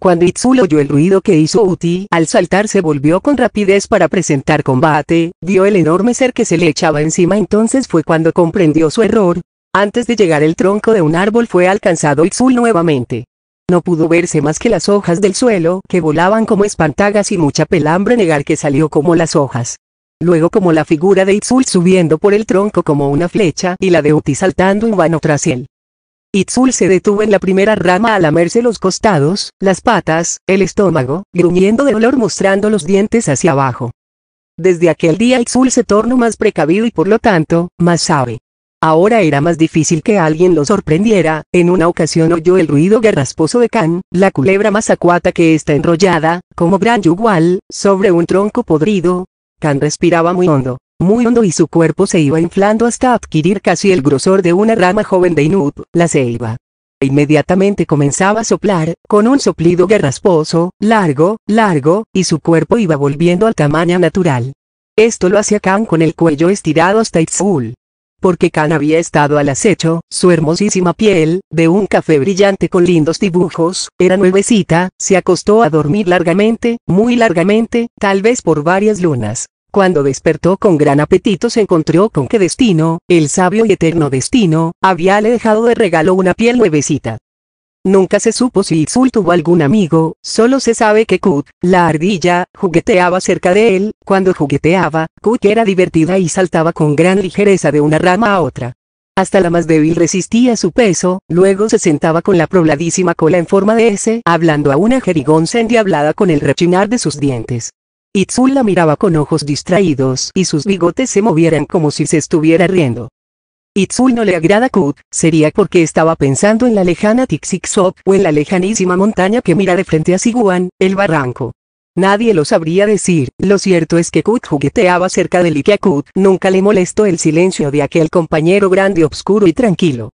S1: Cuando Itzul oyó el ruido que hizo Uti, al saltar se volvió con rapidez para presentar combate, vio el enorme ser que se le echaba encima entonces fue cuando comprendió su error. Antes de llegar el tronco de un árbol fue alcanzado Itzul nuevamente. No pudo verse más que las hojas del suelo, que volaban como espantagas y mucha pelambre negar que salió como las hojas. Luego como la figura de Itzul subiendo por el tronco como una flecha y la de Uti saltando en vano tras él. Itzul se detuvo en la primera rama a lamerse los costados, las patas, el estómago, gruñendo de dolor mostrando los dientes hacia abajo. Desde aquel día Itzul se tornó más precavido y por lo tanto, más sabe. Ahora era más difícil que alguien lo sorprendiera, en una ocasión oyó el ruido garrasposo de Khan, la culebra más acuata que está enrollada, como gran yugual, sobre un tronco podrido. Can respiraba muy hondo, muy hondo y su cuerpo se iba inflando hasta adquirir casi el grosor de una rama joven de Inut, la ceiba. Inmediatamente comenzaba a soplar, con un soplido garrasposo, largo, largo, y su cuerpo iba volviendo al tamaño natural. Esto lo hacía Khan con el cuello estirado hasta porque Khan había estado al acecho, su hermosísima piel, de un café brillante con lindos dibujos, era nuevecita, se acostó a dormir largamente, muy largamente, tal vez por varias lunas. Cuando despertó con gran apetito se encontró con que Destino, el sabio y eterno Destino, había dejado de regalo una piel nuevecita. Nunca se supo si Itzul tuvo algún amigo, solo se sabe que Kut, la ardilla, jugueteaba cerca de él, cuando jugueteaba, Kut era divertida y saltaba con gran ligereza de una rama a otra. Hasta la más débil resistía su peso, luego se sentaba con la probladísima cola en forma de S, hablando a una jerigonza endiablada con el rechinar de sus dientes. Itzul la miraba con ojos distraídos y sus bigotes se movieran como si se estuviera riendo. Itzul no le agrada Kut, sería porque estaba pensando en la lejana Tixixop o en la lejanísima montaña que mira de frente a Siguan, el barranco. Nadie lo sabría decir, lo cierto es que Kut jugueteaba cerca del a Kut, nunca le molestó el silencio de aquel compañero grande obscuro y tranquilo.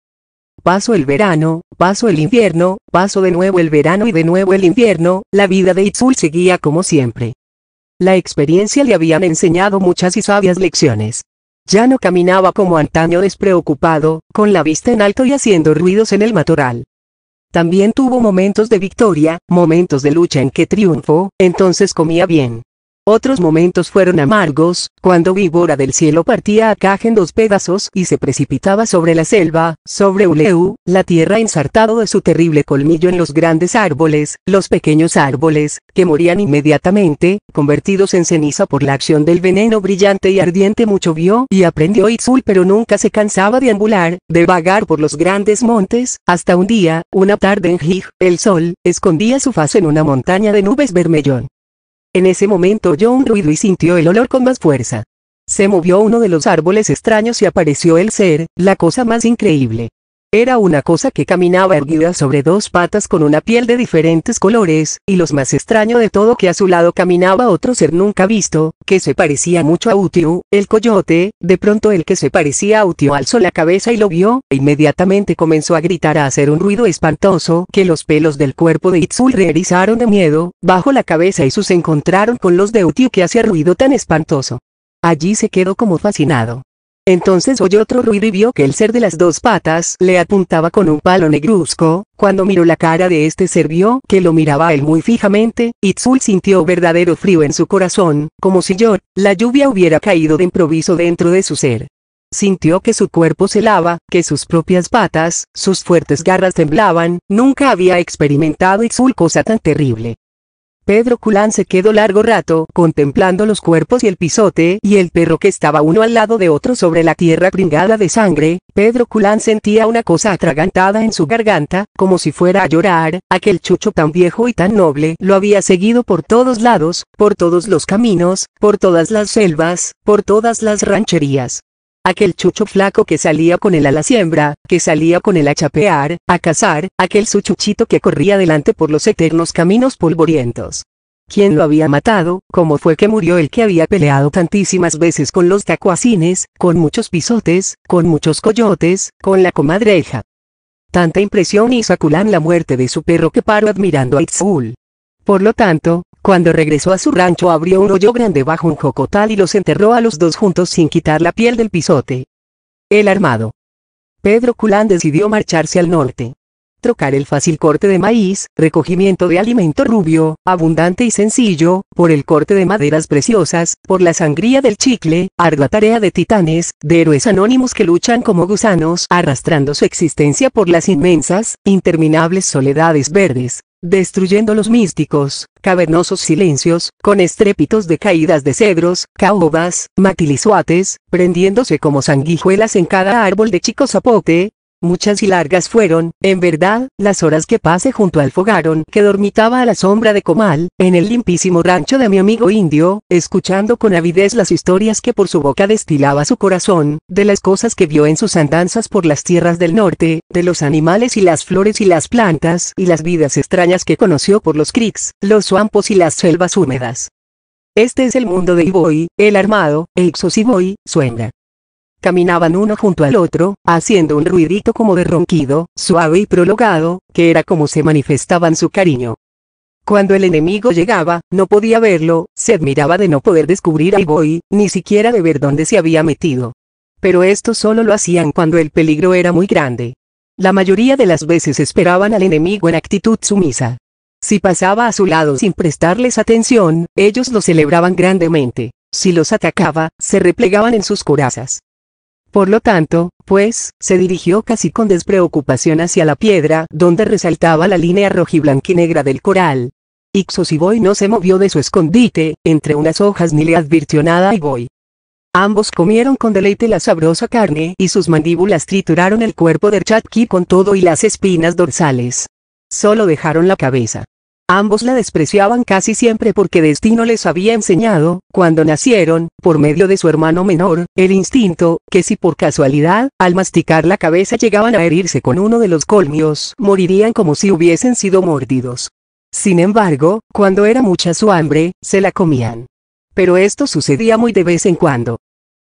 S1: Paso el verano, paso el invierno, paso de nuevo el verano y de nuevo el invierno, la vida de Itzul seguía como siempre. La experiencia le habían enseñado muchas y sabias lecciones. Ya no caminaba como antaño despreocupado, con la vista en alto y haciendo ruidos en el matorral. También tuvo momentos de victoria, momentos de lucha en que triunfó, entonces comía bien. Otros momentos fueron amargos, cuando víbora del cielo partía a Caja en dos pedazos y se precipitaba sobre la selva, sobre Uleu, la tierra ensartado de su terrible colmillo en los grandes árboles, los pequeños árboles, que morían inmediatamente, convertidos en ceniza por la acción del veneno brillante y ardiente mucho vio y aprendió Itzul pero nunca se cansaba de ambular, de vagar por los grandes montes, hasta un día, una tarde en Jij, el sol, escondía su faz en una montaña de nubes vermellón. En ese momento oyó un ruido y sintió el olor con más fuerza. Se movió uno de los árboles extraños y apareció el ser, la cosa más increíble. Era una cosa que caminaba erguida sobre dos patas con una piel de diferentes colores, y los más extraño de todo que a su lado caminaba otro ser nunca visto, que se parecía mucho a Utiu, el coyote, de pronto el que se parecía a Utiu alzó la cabeza y lo vio, e inmediatamente comenzó a gritar a hacer un ruido espantoso, que los pelos del cuerpo de Itzul reerizaron de miedo, bajo la cabeza y sus encontraron con los de Utiu que hacía ruido tan espantoso. Allí se quedó como fascinado. Entonces oyó otro ruido y vio que el ser de las dos patas le apuntaba con un palo negruzco, cuando miró la cara de este ser vio que lo miraba él muy fijamente, Itzul sintió verdadero frío en su corazón, como si yo, la lluvia hubiera caído de improviso dentro de su ser. Sintió que su cuerpo se lava, que sus propias patas, sus fuertes garras temblaban, nunca había experimentado Itzul cosa tan terrible. Pedro Culán se quedó largo rato contemplando los cuerpos y el pisote y el perro que estaba uno al lado de otro sobre la tierra pringada de sangre. Pedro Culán sentía una cosa atragantada en su garganta, como si fuera a llorar. Aquel chucho tan viejo y tan noble lo había seguido por todos lados, por todos los caminos, por todas las selvas, por todas las rancherías aquel chucho flaco que salía con él a la siembra, que salía con el a chapear, a cazar, aquel suchuchito que corría delante por los eternos caminos polvorientos. ¿Quién lo había matado? ¿Cómo fue que murió el que había peleado tantísimas veces con los tacuacines, con muchos pisotes, con muchos coyotes, con la comadreja? Tanta impresión hizo a la muerte de su perro que paró admirando a Itzul. Por lo tanto, cuando regresó a su rancho abrió un hoyo grande bajo un jocotal y los enterró a los dos juntos sin quitar la piel del pisote. El armado. Pedro Culán decidió marcharse al norte. Trocar el fácil corte de maíz, recogimiento de alimento rubio, abundante y sencillo, por el corte de maderas preciosas, por la sangría del chicle, ardua tarea de titanes, de héroes anónimos que luchan como gusanos arrastrando su existencia por las inmensas, interminables soledades verdes, destruyendo los místicos, cavernosos silencios, con estrépitos de caídas de cedros, caobas, matilizuates, prendiéndose como sanguijuelas en cada árbol de chico zapote, Muchas y largas fueron, en verdad, las horas que pasé junto al fogarón que dormitaba a la sombra de Comal, en el limpísimo rancho de mi amigo indio, escuchando con avidez las historias que por su boca destilaba su corazón, de las cosas que vio en sus andanzas por las tierras del norte, de los animales y las flores y las plantas y las vidas extrañas que conoció por los creeks, los swampos y las selvas húmedas. Este es el mundo de Iboy, el armado, e y suenga. Caminaban uno junto al otro, haciendo un ruidito como de ronquido, suave y prolongado que era como se manifestaban su cariño. Cuando el enemigo llegaba, no podía verlo, se admiraba de no poder descubrir a voy, ni siquiera de ver dónde se había metido. Pero esto solo lo hacían cuando el peligro era muy grande. La mayoría de las veces esperaban al enemigo en actitud sumisa. Si pasaba a su lado sin prestarles atención, ellos lo celebraban grandemente. Si los atacaba, se replegaban en sus corazas. Por lo tanto, pues, se dirigió casi con despreocupación hacia la piedra, donde resaltaba la línea rojiblanquinegra del coral. y Boy no se movió de su escondite, entre unas hojas ni le advirtió nada a Iboy. Ambos comieron con deleite la sabrosa carne y sus mandíbulas trituraron el cuerpo del chatki con todo y las espinas dorsales. Solo dejaron la cabeza. Ambos la despreciaban casi siempre porque destino les había enseñado, cuando nacieron, por medio de su hermano menor, el instinto, que si por casualidad, al masticar la cabeza llegaban a herirse con uno de los colmios, morirían como si hubiesen sido mordidos. Sin embargo, cuando era mucha su hambre, se la comían. Pero esto sucedía muy de vez en cuando.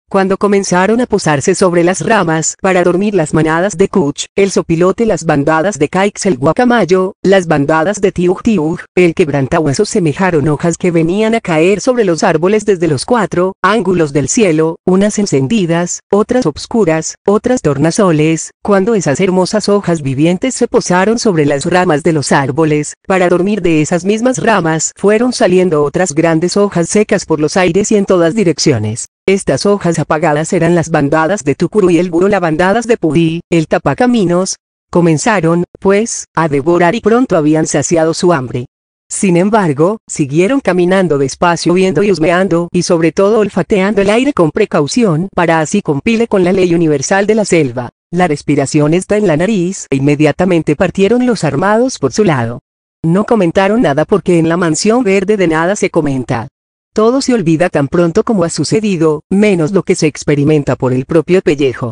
S1: Cuando comenzaron a posarse sobre las ramas para dormir las manadas de Kuch, el sopilote, las bandadas de Caix el guacamayo, las bandadas de Tiug Tiug, el quebrantahueso semejaron hojas que venían a caer sobre los árboles desde los cuatro ángulos del cielo, unas encendidas, otras obscuras, otras tornasoles, cuando esas hermosas hojas vivientes se posaron sobre las ramas de los árboles, para dormir de esas mismas ramas fueron saliendo otras grandes hojas secas por los aires y en todas direcciones. Estas hojas apagadas eran las bandadas de Tucuru y el Buro las bandadas de Pudí, el tapacaminos. Comenzaron, pues, a devorar y pronto habían saciado su hambre. Sin embargo, siguieron caminando despacio viendo y husmeando y sobre todo olfateando el aire con precaución para así compile con la ley universal de la selva. La respiración está en la nariz e inmediatamente partieron los armados por su lado. No comentaron nada porque en la mansión verde de nada se comenta. Todo se olvida tan pronto como ha sucedido, menos lo que se experimenta por el propio pellejo.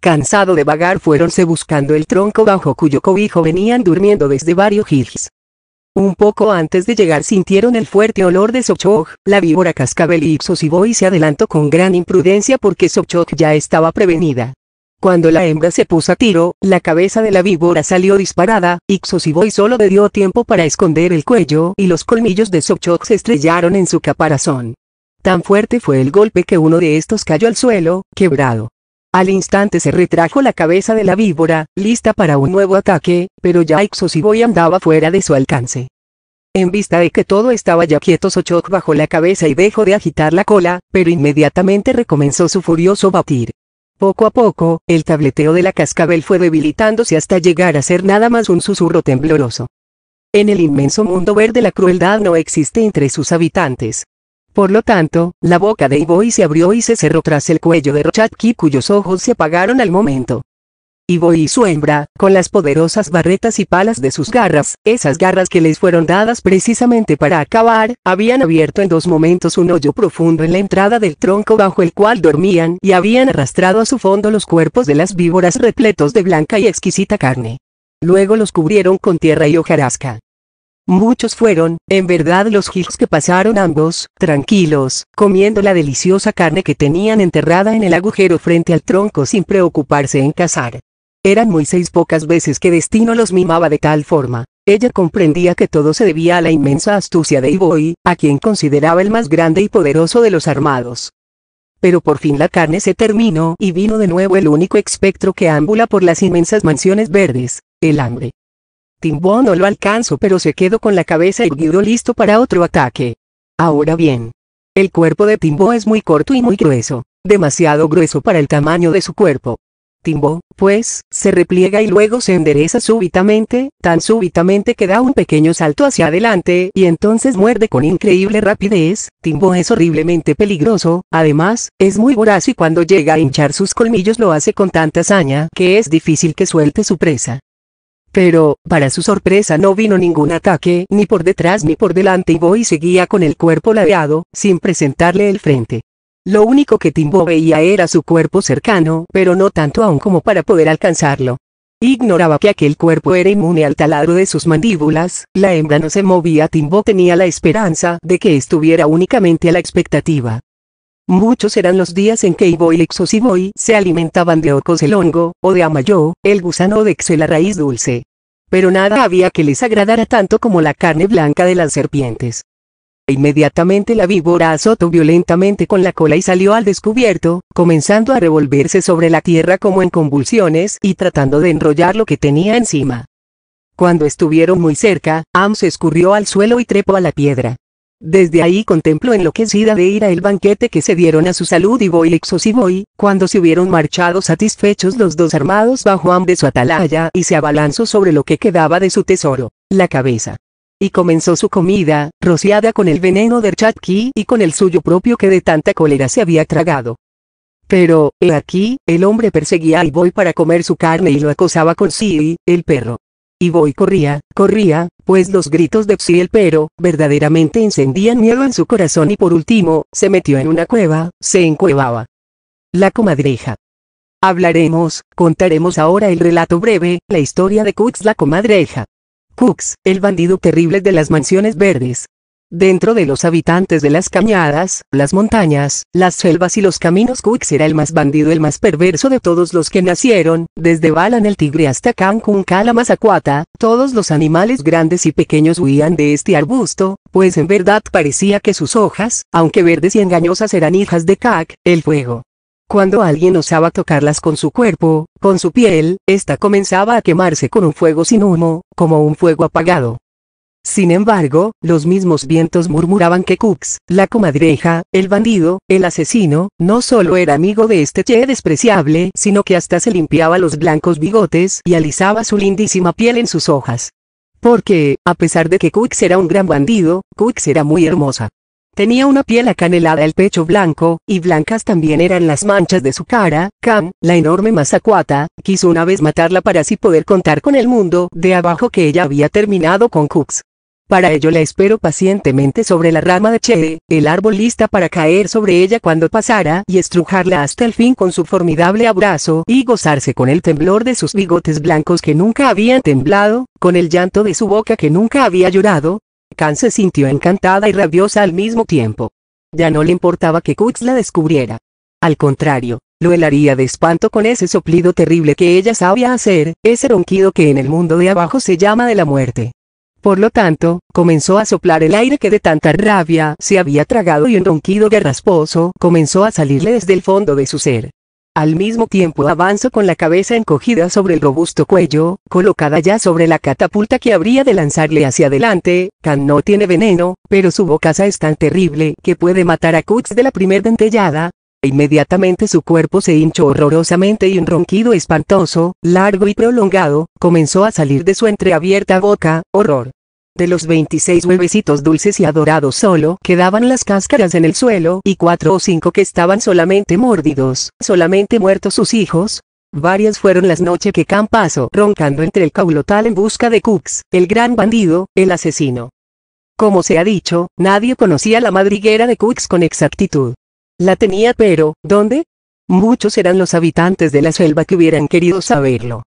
S1: Cansado de vagar fuéronse buscando el tronco bajo cuyo cobijo venían durmiendo desde varios gigs. Un poco antes de llegar sintieron el fuerte olor de Sochok, la víbora cascabel y Ipsos y se adelantó con gran imprudencia porque Sochok ya estaba prevenida. Cuando la hembra se puso a tiro, la cabeza de la víbora salió disparada, y Ixosiboy solo le dio tiempo para esconder el cuello y los colmillos de Sochok se estrellaron en su caparazón. Tan fuerte fue el golpe que uno de estos cayó al suelo, quebrado. Al instante se retrajo la cabeza de la víbora, lista para un nuevo ataque, pero ya Ixosiboy andaba fuera de su alcance. En vista de que todo estaba ya quieto Sochok bajó la cabeza y dejó de agitar la cola, pero inmediatamente recomenzó su furioso batir. Poco a poco, el tableteo de la cascabel fue debilitándose hasta llegar a ser nada más un susurro tembloroso. En el inmenso mundo verde la crueldad no existe entre sus habitantes. Por lo tanto, la boca de Ivoi se abrió y se cerró tras el cuello de Rochatki cuyos ojos se apagaron al momento y y su hembra, con las poderosas barretas y palas de sus garras, esas garras que les fueron dadas precisamente para acabar, habían abierto en dos momentos un hoyo profundo en la entrada del tronco bajo el cual dormían y habían arrastrado a su fondo los cuerpos de las víboras repletos de blanca y exquisita carne. Luego los cubrieron con tierra y hojarasca. Muchos fueron, en verdad, los hijos que pasaron ambos, tranquilos, comiendo la deliciosa carne que tenían enterrada en el agujero frente al tronco sin preocuparse en cazar. Eran muy seis pocas veces que Destino los mimaba de tal forma. Ella comprendía que todo se debía a la inmensa astucia de Iboy, a quien consideraba el más grande y poderoso de los armados. Pero por fin la carne se terminó y vino de nuevo el único espectro que ámbula por las inmensas mansiones verdes, el hambre. Timbo no lo alcanzó pero se quedó con la cabeza erguido listo para otro ataque. Ahora bien. El cuerpo de Timbo es muy corto y muy grueso, demasiado grueso para el tamaño de su cuerpo, Timbo, pues, se repliega y luego se endereza súbitamente, tan súbitamente que da un pequeño salto hacia adelante y entonces muerde con increíble rapidez. Timbo es horriblemente peligroso, además, es muy voraz y cuando llega a hinchar sus colmillos lo hace con tanta hazaña que es difícil que suelte su presa. Pero, para su sorpresa no vino ningún ataque, ni por detrás ni por delante y Boy seguía con el cuerpo ladeado, sin presentarle el frente. Lo único que Timbo veía era su cuerpo cercano, pero no tanto aún como para poder alcanzarlo. Ignoraba que aquel cuerpo era inmune al taladro de sus mandíbulas, la hembra no se movía. Timbo tenía la esperanza de que estuviera únicamente a la expectativa. Muchos eran los días en que Ivo y Lexosiboy se alimentaban de orcos el hongo, o de amayo, el gusano de Excel la raíz dulce. Pero nada había que les agradara tanto como la carne blanca de las serpientes. Inmediatamente la víbora azotó violentamente con la cola y salió al descubierto, comenzando a revolverse sobre la tierra como en convulsiones y tratando de enrollar lo que tenía encima. Cuando estuvieron muy cerca, Am se escurrió al suelo y trepó a la piedra. Desde ahí contempló enloquecida de ira el banquete que se dieron a su salud y Boilexos y Boy, cuando se hubieron marchado satisfechos los dos armados bajo Am de su atalaya y se abalanzó sobre lo que quedaba de su tesoro, la cabeza y comenzó su comida, rociada con el veneno del chatki y con el suyo propio que de tanta cólera se había tragado. Pero, he aquí, el hombre perseguía a Iboy para comer su carne y lo acosaba con y el perro. Iboy corría, corría, pues los gritos de Psi el perro, verdaderamente encendían miedo en su corazón y por último, se metió en una cueva, se encuevaba. La comadreja. Hablaremos, contaremos ahora el relato breve, la historia de Cux la comadreja. Cooks, el bandido terrible de las mansiones verdes. Dentro de los habitantes de las cañadas, las montañas, las selvas y los caminos Cooks era el más bandido el más perverso de todos los que nacieron, desde Balan el tigre hasta Cancún Calamazacuata, todos los animales grandes y pequeños huían de este arbusto, pues en verdad parecía que sus hojas, aunque verdes y engañosas eran hijas de Cac, el fuego. Cuando alguien osaba tocarlas con su cuerpo, con su piel, ésta comenzaba a quemarse con un fuego sin humo, como un fuego apagado. Sin embargo, los mismos vientos murmuraban que Cooks, la comadreja, el bandido, el asesino, no solo era amigo de este che despreciable, sino que hasta se limpiaba los blancos bigotes y alisaba su lindísima piel en sus hojas. Porque, a pesar de que Cooks era un gran bandido, Cooks era muy hermosa. Tenía una piel acanelada, el pecho blanco, y blancas también eran las manchas de su cara. Cam, la enorme mazacuata, quiso una vez matarla para así poder contar con el mundo de abajo que ella había terminado con Cooks. Para ello la espero pacientemente sobre la rama de Che, el árbol lista para caer sobre ella cuando pasara y estrujarla hasta el fin con su formidable abrazo y gozarse con el temblor de sus bigotes blancos que nunca habían temblado, con el llanto de su boca que nunca había llorado, Khan se sintió encantada y rabiosa al mismo tiempo. Ya no le importaba que Kutz la descubriera. Al contrario, lo helaría de espanto con ese soplido terrible que ella sabía hacer, ese ronquido que en el mundo de abajo se llama de la muerte. Por lo tanto, comenzó a soplar el aire que de tanta rabia se había tragado y un ronquido garrasposo comenzó a salirle desde el fondo de su ser. Al mismo tiempo avanzó con la cabeza encogida sobre el robusto cuello, colocada ya sobre la catapulta que habría de lanzarle hacia adelante, Khan no tiene veneno, pero su bocaza es tan terrible que puede matar a Kutz de la primer dentellada. Inmediatamente su cuerpo se hinchó horrorosamente y un ronquido espantoso, largo y prolongado, comenzó a salir de su entreabierta boca, horror, de los 26 huevecitos dulces y adorados solo quedaban las cáscaras en el suelo y cuatro o cinco que estaban solamente mordidos, solamente muertos sus hijos, Varias fueron las noches que pasó roncando entre el caulotal en busca de Cooks, el gran bandido, el asesino. Como se ha dicho, nadie conocía la madriguera de Cooks con exactitud. La tenía pero, ¿dónde? Muchos eran los habitantes de la selva que hubieran querido saberlo.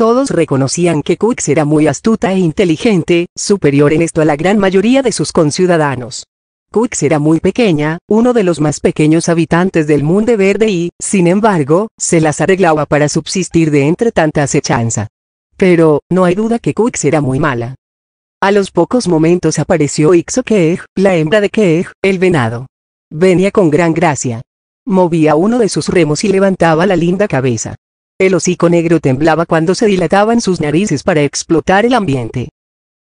S1: Todos reconocían que Cooks era muy astuta e inteligente, superior en esto a la gran mayoría de sus conciudadanos. Quix era muy pequeña, uno de los más pequeños habitantes del mundo verde y, sin embargo, se las arreglaba para subsistir de entre tanta acechanza. Pero, no hay duda que Cooks era muy mala. A los pocos momentos apareció Ixoquej, la hembra de Quej, el venado. Venía con gran gracia. Movía uno de sus remos y levantaba la linda cabeza. El hocico negro temblaba cuando se dilataban sus narices para explotar el ambiente.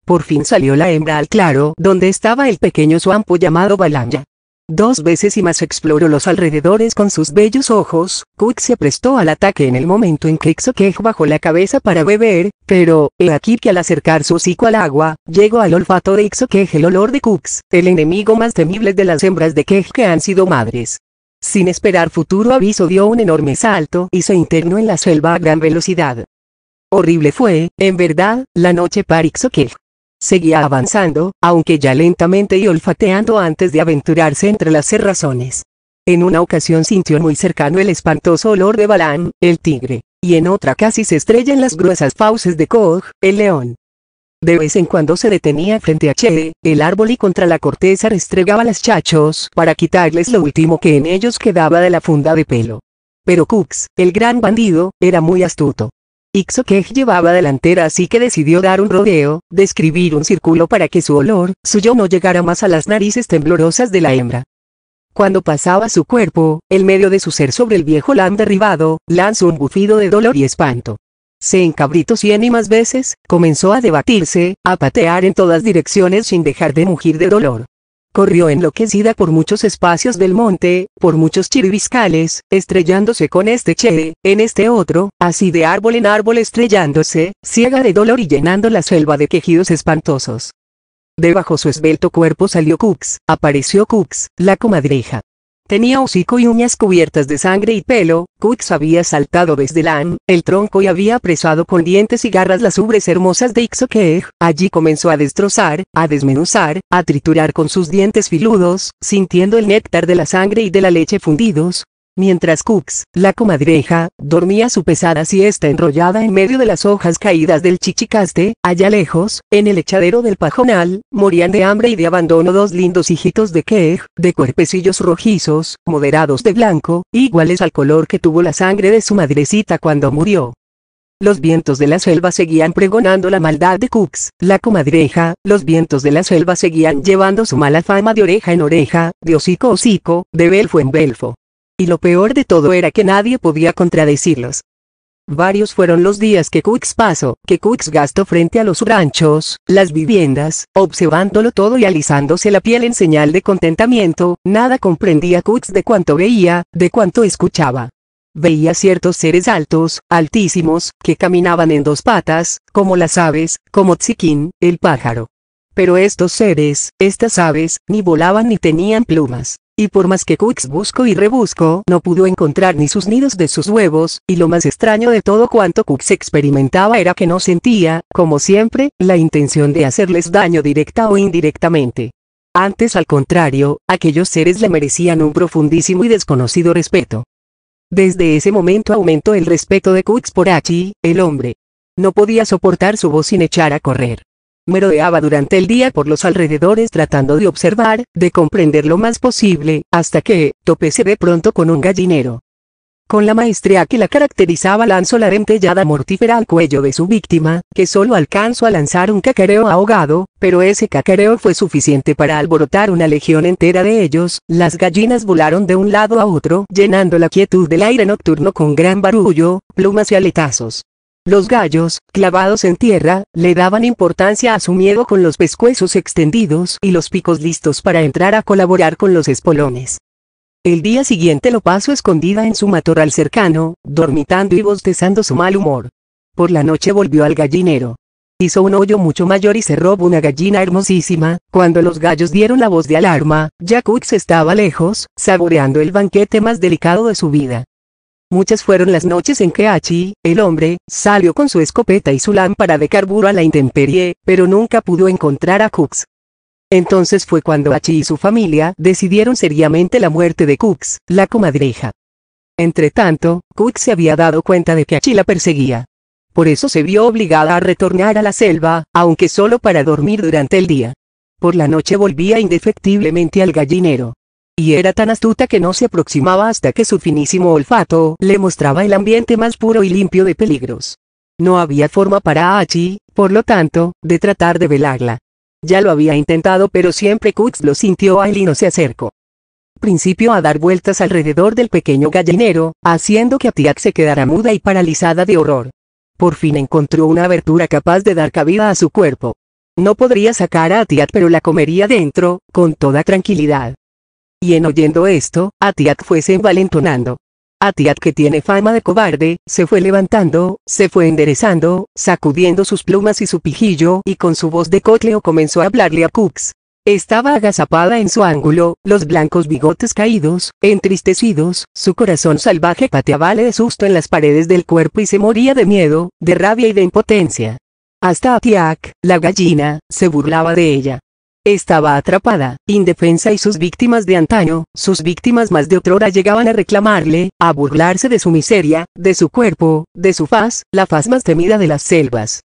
S1: Por fin salió la hembra al claro donde estaba el pequeño suampo llamado Balanja. Dos veces y más exploró los alrededores con sus bellos ojos, Cook se prestó al ataque en el momento en que Xoquej bajó la cabeza para beber, pero, he aquí que al acercar su hocico al agua, llegó al olfato de Exoquej el olor de Cooks, el enemigo más temible de las hembras de Quej que han sido madres sin esperar futuro aviso dio un enorme salto y se internó en la selva a gran velocidad. Horrible fue, en verdad, la noche para Seguía avanzando, aunque ya lentamente y olfateando antes de aventurarse entre las cerrazones. En una ocasión sintió muy cercano el espantoso olor de Balán, el tigre, y en otra casi se estrella en las gruesas fauces de Koch, el león. De vez en cuando se detenía frente a Che, el árbol y contra la corteza restregaba las chachos para quitarles lo último que en ellos quedaba de la funda de pelo. Pero Cooks, el gran bandido, era muy astuto. Ixoquej llevaba delantera así que decidió dar un rodeo, describir un círculo para que su olor, suyo no llegara más a las narices temblorosas de la hembra. Cuando pasaba su cuerpo, el medio de su ser sobre el viejo Lan derribado, lanzó un bufido de dolor y espanto se encabritó cien y más veces, comenzó a debatirse, a patear en todas direcciones sin dejar de mugir de dolor. Corrió enloquecida por muchos espacios del monte, por muchos chiribiscales, estrellándose con este che, en este otro, así de árbol en árbol estrellándose, ciega de dolor y llenando la selva de quejidos espantosos. Debajo su esbelto cuerpo salió Cooks, apareció Cooks, la comadreja. Tenía hocico y uñas cubiertas de sangre y pelo, Kux había saltado desde Lan, el tronco y había apresado con dientes y garras las ubres hermosas de Ixoquej, allí comenzó a destrozar, a desmenuzar, a triturar con sus dientes filudos, sintiendo el néctar de la sangre y de la leche fundidos, Mientras Cooks, la comadreja, dormía su pesada siesta enrollada en medio de las hojas caídas del chichicaste, allá lejos, en el echadero del pajonal, morían de hambre y de abandono dos lindos hijitos de quej, de cuerpecillos rojizos, moderados de blanco, iguales al color que tuvo la sangre de su madrecita cuando murió. Los vientos de la selva seguían pregonando la maldad de Cooks, la comadreja, los vientos de la selva seguían llevando su mala fama de oreja en oreja, de hocico a hocico, de belfo en belfo y lo peor de todo era que nadie podía contradecirlos. Varios fueron los días que Cooks pasó, que Cooks gastó frente a los ranchos, las viviendas, observándolo todo y alisándose la piel en señal de contentamiento, nada comprendía Cooks de cuanto veía, de cuanto escuchaba. Veía ciertos seres altos, altísimos, que caminaban en dos patas, como las aves, como Tziquín, el pájaro. Pero estos seres, estas aves, ni volaban ni tenían plumas y por más que Cooks buscó y rebuscó, no pudo encontrar ni sus nidos de sus huevos, y lo más extraño de todo cuanto Cooks experimentaba era que no sentía, como siempre, la intención de hacerles daño directa o indirectamente. Antes al contrario, aquellos seres le merecían un profundísimo y desconocido respeto. Desde ese momento aumentó el respeto de Cooks por Hachi, el hombre. No podía soportar su voz sin echar a correr. Merodeaba durante el día por los alrededores tratando de observar, de comprender lo más posible, hasta que, se de pronto con un gallinero. Con la maestría que la caracterizaba lanzó la dentellada mortífera al cuello de su víctima, que solo alcanzó a lanzar un cacareo ahogado, pero ese cacareo fue suficiente para alborotar una legión entera de ellos, las gallinas volaron de un lado a otro, llenando la quietud del aire nocturno con gran barullo, plumas y aletazos. Los gallos, clavados en tierra, le daban importancia a su miedo con los pescuezos extendidos y los picos listos para entrar a colaborar con los espolones. El día siguiente lo pasó escondida en su matorral cercano, dormitando y bostezando su mal humor. Por la noche volvió al gallinero. Hizo un hoyo mucho mayor y se robó una gallina hermosísima. Cuando los gallos dieron la voz de alarma, Jacux estaba lejos, saboreando el banquete más delicado de su vida. Muchas fueron las noches en que Achi, el hombre, salió con su escopeta y su lámpara de carburo a la intemperie, pero nunca pudo encontrar a Cooks. Entonces fue cuando Hachi y su familia decidieron seriamente la muerte de Cooks, la comadreja. Entretanto, Cooks se había dado cuenta de que Achi la perseguía. Por eso se vio obligada a retornar a la selva, aunque solo para dormir durante el día. Por la noche volvía indefectiblemente al gallinero y era tan astuta que no se aproximaba hasta que su finísimo olfato le mostraba el ambiente más puro y limpio de peligros. No había forma para Achi, por lo tanto, de tratar de velarla. Ya lo había intentado pero siempre Kutz lo sintió a él y no se acercó. Principio a dar vueltas alrededor del pequeño gallinero, haciendo que Atiak se quedara muda y paralizada de horror. Por fin encontró una abertura capaz de dar cabida a su cuerpo. No podría sacar a Atiat pero la comería dentro, con toda tranquilidad. Y en oyendo esto, Atiat fue se envalentonando. Atiat que tiene fama de cobarde, se fue levantando, se fue enderezando, sacudiendo sus plumas y su pijillo, y con su voz de cócleo comenzó a hablarle a Cooks. Estaba agazapada en su ángulo, los blancos bigotes caídos, entristecidos, su corazón salvaje pateaba de susto en las paredes del cuerpo y se moría de miedo, de rabia y de impotencia. Hasta Atiak, la gallina, se burlaba de ella. Estaba atrapada, indefensa y sus víctimas de antaño, sus víctimas más de otrora llegaban a reclamarle, a burlarse de su miseria, de su cuerpo, de su faz, la faz más temida de las selvas.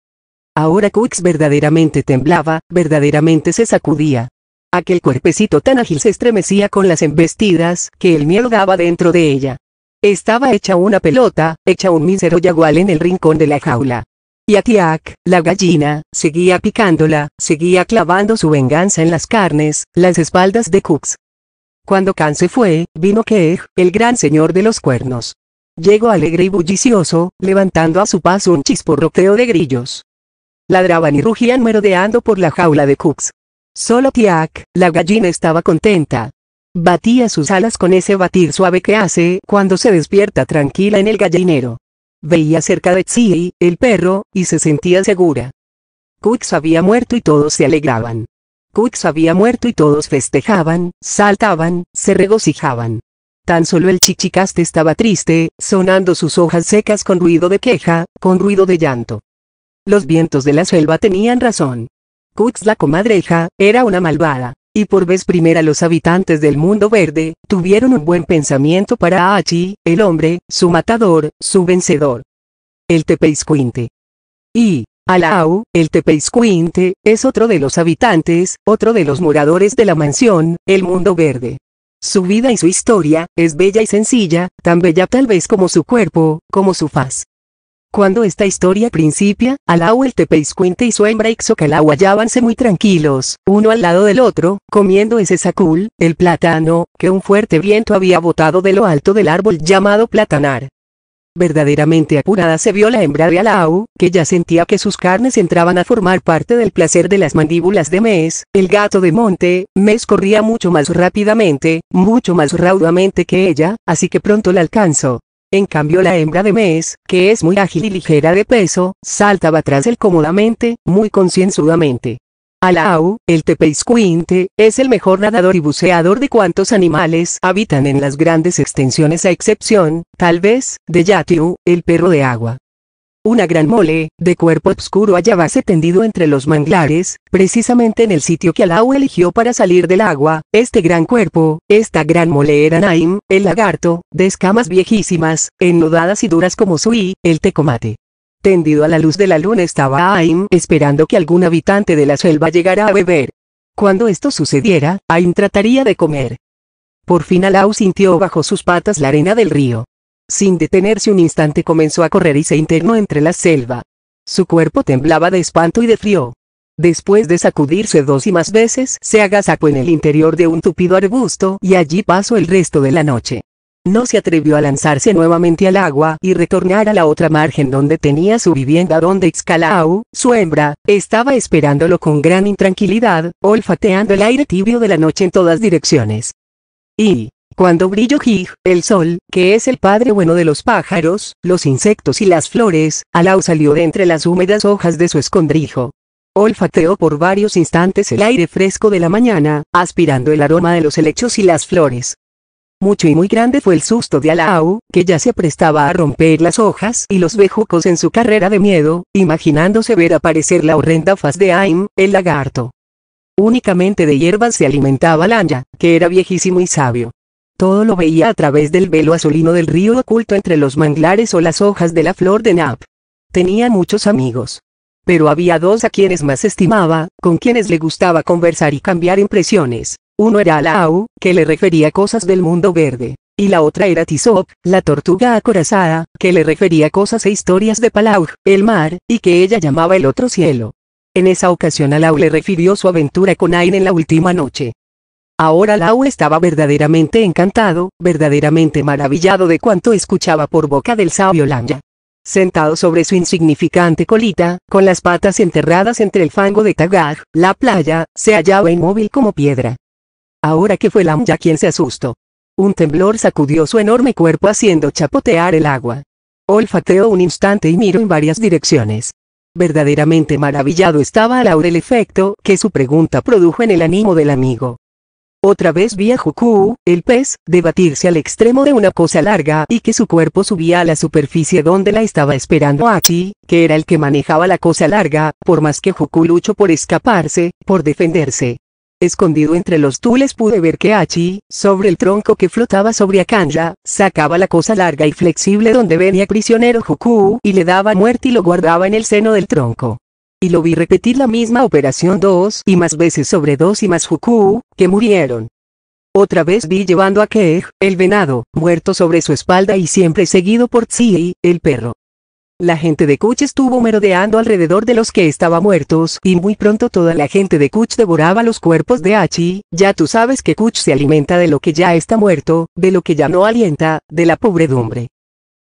S1: Ahora Cux verdaderamente temblaba, verdaderamente se sacudía. Aquel cuerpecito tan ágil se estremecía con las embestidas que el miedo daba dentro de ella. Estaba hecha una pelota, hecha un mísero yagual en el rincón de la jaula. Y a Tiak, la gallina, seguía picándola, seguía clavando su venganza en las carnes, las espaldas de Cooks. Cuando Khan se fue, vino Keeg, el gran señor de los cuernos. Llegó alegre y bullicioso, levantando a su paso un chisporroteo de grillos. Ladraban y rugían merodeando por la jaula de Cooks. Solo Tiak, la gallina estaba contenta. Batía sus alas con ese batir suave que hace cuando se despierta tranquila en el gallinero. Veía cerca de Tsii, el perro, y se sentía segura. Quix había muerto y todos se alegraban. Quix había muerto y todos festejaban, saltaban, se regocijaban. Tan solo el chichicaste estaba triste, sonando sus hojas secas con ruido de queja, con ruido de llanto. Los vientos de la selva tenían razón. Kux la comadreja, era una malvada y por vez primera los habitantes del mundo verde, tuvieron un buen pensamiento para Achi, el hombre, su matador, su vencedor. El Tepeiscuinte. Y, Alaau, el Tepeiscuinte, es otro de los habitantes, otro de los moradores de la mansión, el mundo verde. Su vida y su historia, es bella y sencilla, tan bella tal vez como su cuerpo, como su faz. Cuando esta historia principia, Alau el Tepeiscuinte y su hembra Ixocalau hallábanse muy tranquilos, uno al lado del otro, comiendo ese sacul, el plátano, que un fuerte viento había botado de lo alto del árbol llamado platanar. Verdaderamente apurada se vio la hembra de Alau, que ya sentía que sus carnes entraban a formar parte del placer de las mandíbulas de Mes, el gato de monte, Mes corría mucho más rápidamente, mucho más raudamente que ella, así que pronto la alcanzó. En cambio la hembra de mes, que es muy ágil y ligera de peso, saltaba tras él cómodamente, muy concienzudamente. Alau, el tepeiscuinte, es el mejor nadador y buceador de cuantos animales habitan en las grandes extensiones a excepción, tal vez, de Yatiu, el perro de agua una gran mole, de cuerpo obscuro hallábase tendido entre los manglares, precisamente en el sitio que Alao eligió para salir del agua, este gran cuerpo, esta gran mole era Naim, el lagarto, de escamas viejísimas, ennudadas y duras como Sui, el tecomate. Tendido a la luz de la luna estaba Aim esperando que algún habitante de la selva llegara a beber. Cuando esto sucediera, Aim trataría de comer. Por fin Alao sintió bajo sus patas la arena del río. Sin detenerse un instante comenzó a correr y se internó entre la selva. Su cuerpo temblaba de espanto y de frío. Después de sacudirse dos y más veces, se agasacó en el interior de un tupido arbusto y allí pasó el resto de la noche. No se atrevió a lanzarse nuevamente al agua y retornar a la otra margen donde tenía su vivienda donde Xcalau, su hembra, estaba esperándolo con gran intranquilidad, olfateando el aire tibio de la noche en todas direcciones. Y, cuando brilló Gig, el sol, que es el padre bueno de los pájaros, los insectos y las flores, Alau salió de entre las húmedas hojas de su escondrijo. Olfateó por varios instantes el aire fresco de la mañana, aspirando el aroma de los helechos y las flores. Mucho y muy grande fue el susto de Alau, que ya se prestaba a romper las hojas y los bejucos en su carrera de miedo, imaginándose ver aparecer la horrenda faz de Aim, el lagarto. Únicamente de hierbas se alimentaba Lanya, que era viejísimo y sabio todo lo veía a través del velo azulino del río oculto entre los manglares o las hojas de la flor de nap. Tenía muchos amigos. Pero había dos a quienes más estimaba, con quienes le gustaba conversar y cambiar impresiones. Uno era Alau, que le refería cosas del mundo verde, y la otra era Tisop, la tortuga acorazada, que le refería cosas e historias de Palau, el mar, y que ella llamaba el otro cielo. En esa ocasión Alau le refirió su aventura con Ain en la última noche, Ahora Lau estaba verdaderamente encantado, verdaderamente maravillado de cuanto escuchaba por boca del sabio Lanya. Sentado sobre su insignificante colita, con las patas enterradas entre el fango de Tagar, la playa, se hallaba inmóvil como piedra. Ahora que fue Lamya quien se asustó. Un temblor sacudió su enorme cuerpo haciendo chapotear el agua. Olfateó un instante y miró en varias direcciones. Verdaderamente maravillado estaba Lau del efecto que su pregunta produjo en el ánimo del amigo. Otra vez vi a Juku, el pez, debatirse al extremo de una cosa larga y que su cuerpo subía a la superficie donde la estaba esperando Hachi, que era el que manejaba la cosa larga, por más que Juku luchó por escaparse, por defenderse. Escondido entre los tules pude ver que Hachi, sobre el tronco que flotaba sobre Akanja, sacaba la cosa larga y flexible donde venía prisionero Juku y le daba muerte y lo guardaba en el seno del tronco y lo vi repetir la misma operación dos y más veces sobre dos y más Juku, que murieron. Otra vez vi llevando a Keg, el venado, muerto sobre su espalda y siempre seguido por Tsi, el perro. La gente de Kuch estuvo merodeando alrededor de los que estaban muertos, y muy pronto toda la gente de Kuch devoraba los cuerpos de Hachi, ya tú sabes que Kuch se alimenta de lo que ya está muerto, de lo que ya no alienta, de la pobredumbre.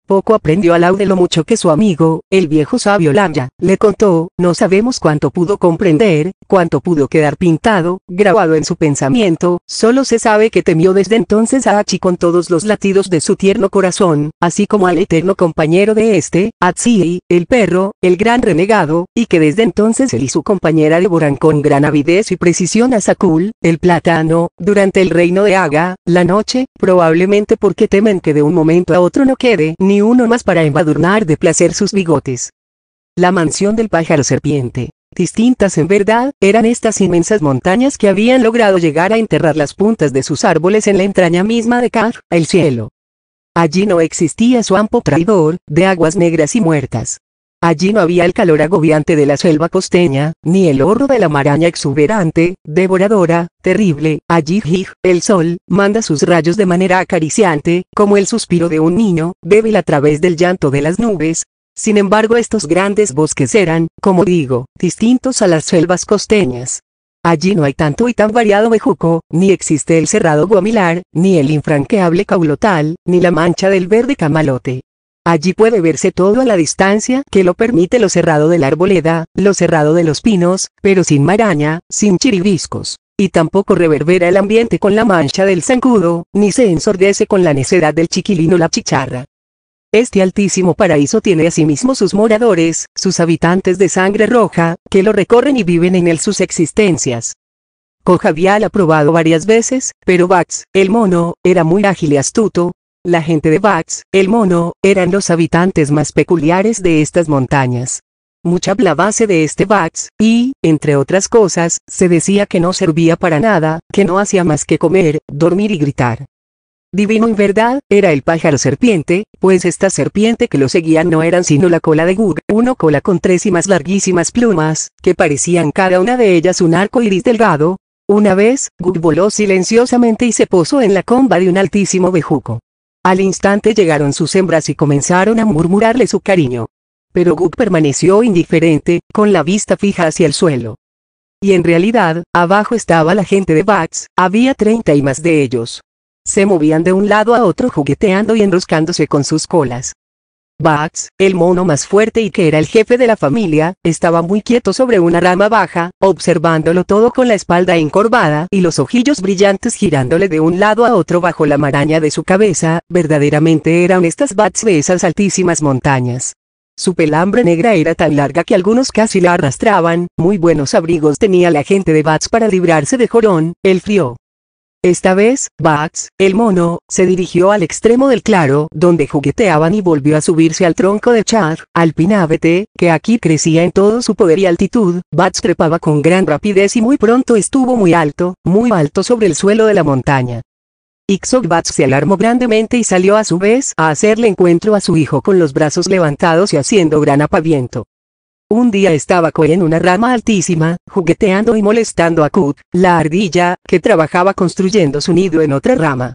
S1: Poco aprendió Alau de lo mucho que su amigo, el viejo sabio Lanya, le contó, no sabemos cuánto pudo comprender, cuánto pudo quedar pintado, grabado en su pensamiento, solo se sabe que temió desde entonces a Hachi con todos los latidos de su tierno corazón, así como al eterno compañero de este, Atsiri, el perro, el gran renegado, y que desde entonces él y su compañera devoran con gran avidez y precisión a Sakul, el plátano, durante el reino de Aga, la noche, probablemente porque temen que de un momento a otro no quede ni uno más para embadurnar de placer sus bigotes. La mansión del pájaro serpiente. Distintas en verdad, eran estas inmensas montañas que habían logrado llegar a enterrar las puntas de sus árboles en la entraña misma de Car, el cielo. Allí no existía su ampo traidor, de aguas negras y muertas. Allí no había el calor agobiante de la selva costeña, ni el horro de la maraña exuberante, devoradora, terrible, allí jij, el sol, manda sus rayos de manera acariciante, como el suspiro de un niño, débil a través del llanto de las nubes, sin embargo estos grandes bosques eran, como digo, distintos a las selvas costeñas. Allí no hay tanto y tan variado mejuco, ni existe el cerrado guamilar, ni el infranqueable caulotal, ni la mancha del verde camalote. Allí puede verse todo a la distancia que lo permite lo cerrado de la arboleda, lo cerrado de los pinos, pero sin maraña, sin chiribiscos. Y tampoco reverbera el ambiente con la mancha del zancudo, ni se ensordece con la necedad del chiquilino la chicharra. Este altísimo paraíso tiene asimismo sus moradores, sus habitantes de sangre roja, que lo recorren y viven en él sus existencias. Cojavial ha probado varias veces, pero Bax, el mono, era muy ágil y astuto, la gente de Bax, el mono, eran los habitantes más peculiares de estas montañas. Mucha base de este Bax, y, entre otras cosas, se decía que no servía para nada, que no hacía más que comer, dormir y gritar. Divino en verdad, era el pájaro serpiente, pues esta serpiente que lo seguían no eran sino la cola de Gug, una cola con tres y más larguísimas plumas, que parecían cada una de ellas un arco iris delgado. Una vez, Gug voló silenciosamente y se posó en la comba de un altísimo bejuco. Al instante llegaron sus hembras y comenzaron a murmurarle su cariño. Pero Guk permaneció indiferente, con la vista fija hacia el suelo. Y en realidad, abajo estaba la gente de Bax, había treinta y más de ellos. Se movían de un lado a otro jugueteando y enroscándose con sus colas. Bats, el mono más fuerte y que era el jefe de la familia, estaba muy quieto sobre una rama baja, observándolo todo con la espalda encorvada y los ojillos brillantes girándole de un lado a otro bajo la maraña de su cabeza, verdaderamente eran estas bats de esas altísimas montañas. Su pelambre negra era tan larga que algunos casi la arrastraban, muy buenos abrigos tenía la gente de Bats para librarse de Jorón, el frío. Esta vez, Bats, el mono, se dirigió al extremo del claro, donde jugueteaban y volvió a subirse al tronco de Char, al que aquí crecía en todo su poder y altitud, Bats trepaba con gran rapidez y muy pronto estuvo muy alto, muy alto sobre el suelo de la montaña. Bats se alarmó grandemente y salió a su vez a hacerle encuentro a su hijo con los brazos levantados y haciendo gran apaviento. Un día estaba Koe en una rama altísima, jugueteando y molestando a Kut, la ardilla, que trabajaba construyendo su nido en otra rama.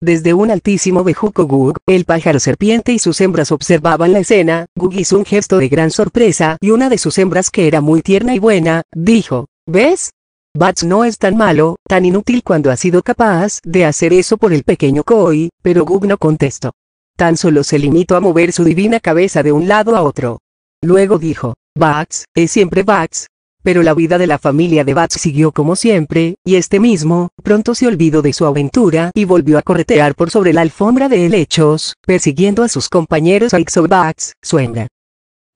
S1: Desde un altísimo bejuco Gug, el pájaro serpiente y sus hembras observaban la escena, Gug hizo un gesto de gran sorpresa y una de sus hembras que era muy tierna y buena, dijo, ¿ves? Bats no es tan malo, tan inútil cuando ha sido capaz de hacer eso por el pequeño Koi, pero Gug no contestó. Tan solo se limitó a mover su divina cabeza de un lado a otro. Luego dijo, Bats, es siempre Bats. Pero la vida de la familia de Bats siguió como siempre, y este mismo, pronto se olvidó de su aventura y volvió a corretear por sobre la alfombra de helechos, persiguiendo a sus compañeros Aixo Bats, su hembra.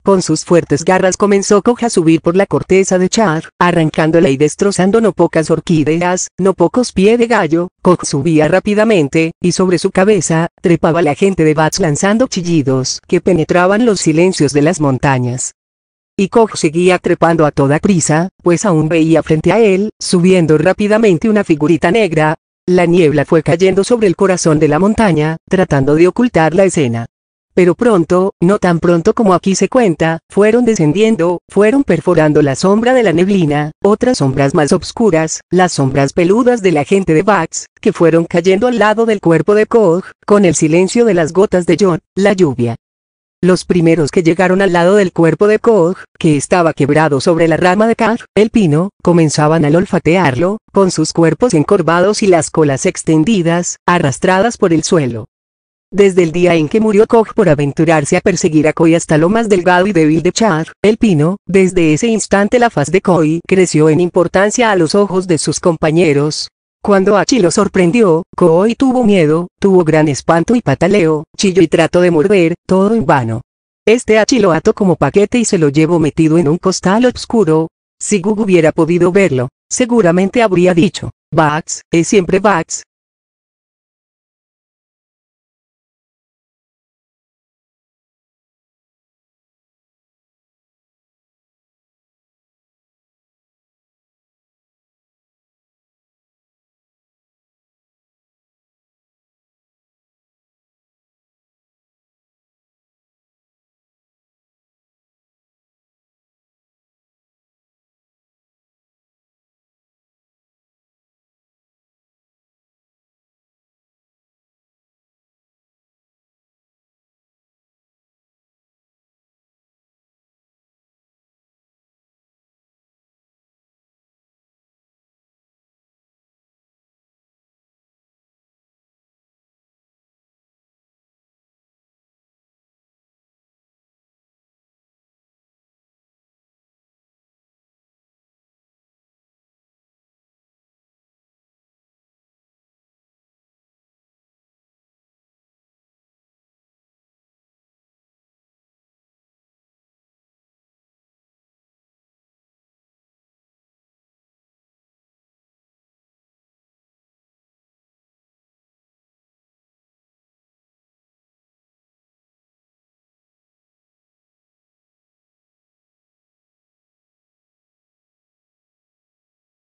S1: Con sus fuertes garras comenzó Koch a subir por la corteza de Char, arrancándola y destrozando no pocas orquídeas, no pocos pie de gallo, Koch subía rápidamente, y sobre su cabeza, trepaba la gente de Bats lanzando chillidos que penetraban los silencios de las montañas. Y Koch seguía trepando a toda prisa, pues aún veía frente a él, subiendo rápidamente una figurita negra, la niebla fue cayendo sobre el corazón de la montaña, tratando de ocultar la escena. Pero pronto, no tan pronto como aquí se cuenta, fueron descendiendo, fueron perforando la sombra de la neblina, otras sombras más obscuras, las sombras peludas de la gente de Bax, que fueron cayendo al lado del cuerpo de Koch, con el silencio de las gotas de John, la lluvia. Los primeros que llegaron al lado del cuerpo de Koch, que estaba quebrado sobre la rama de Kaj, el pino, comenzaban al olfatearlo, con sus cuerpos encorvados y las colas extendidas, arrastradas por el suelo. Desde el día en que murió Koch por aventurarse a perseguir a Koi hasta lo más delgado y débil de Char, el pino, desde ese instante la faz de Koi creció en importancia a los ojos de sus compañeros. Cuando Achi lo sorprendió, Koi tuvo miedo, tuvo gran espanto y pataleo, Chillo y trató de morder, todo en vano. Este Achi lo ató como paquete y se lo llevó metido en un costal oscuro. Si Gug hubiera podido verlo, seguramente habría dicho, Bugs, es siempre Bugs,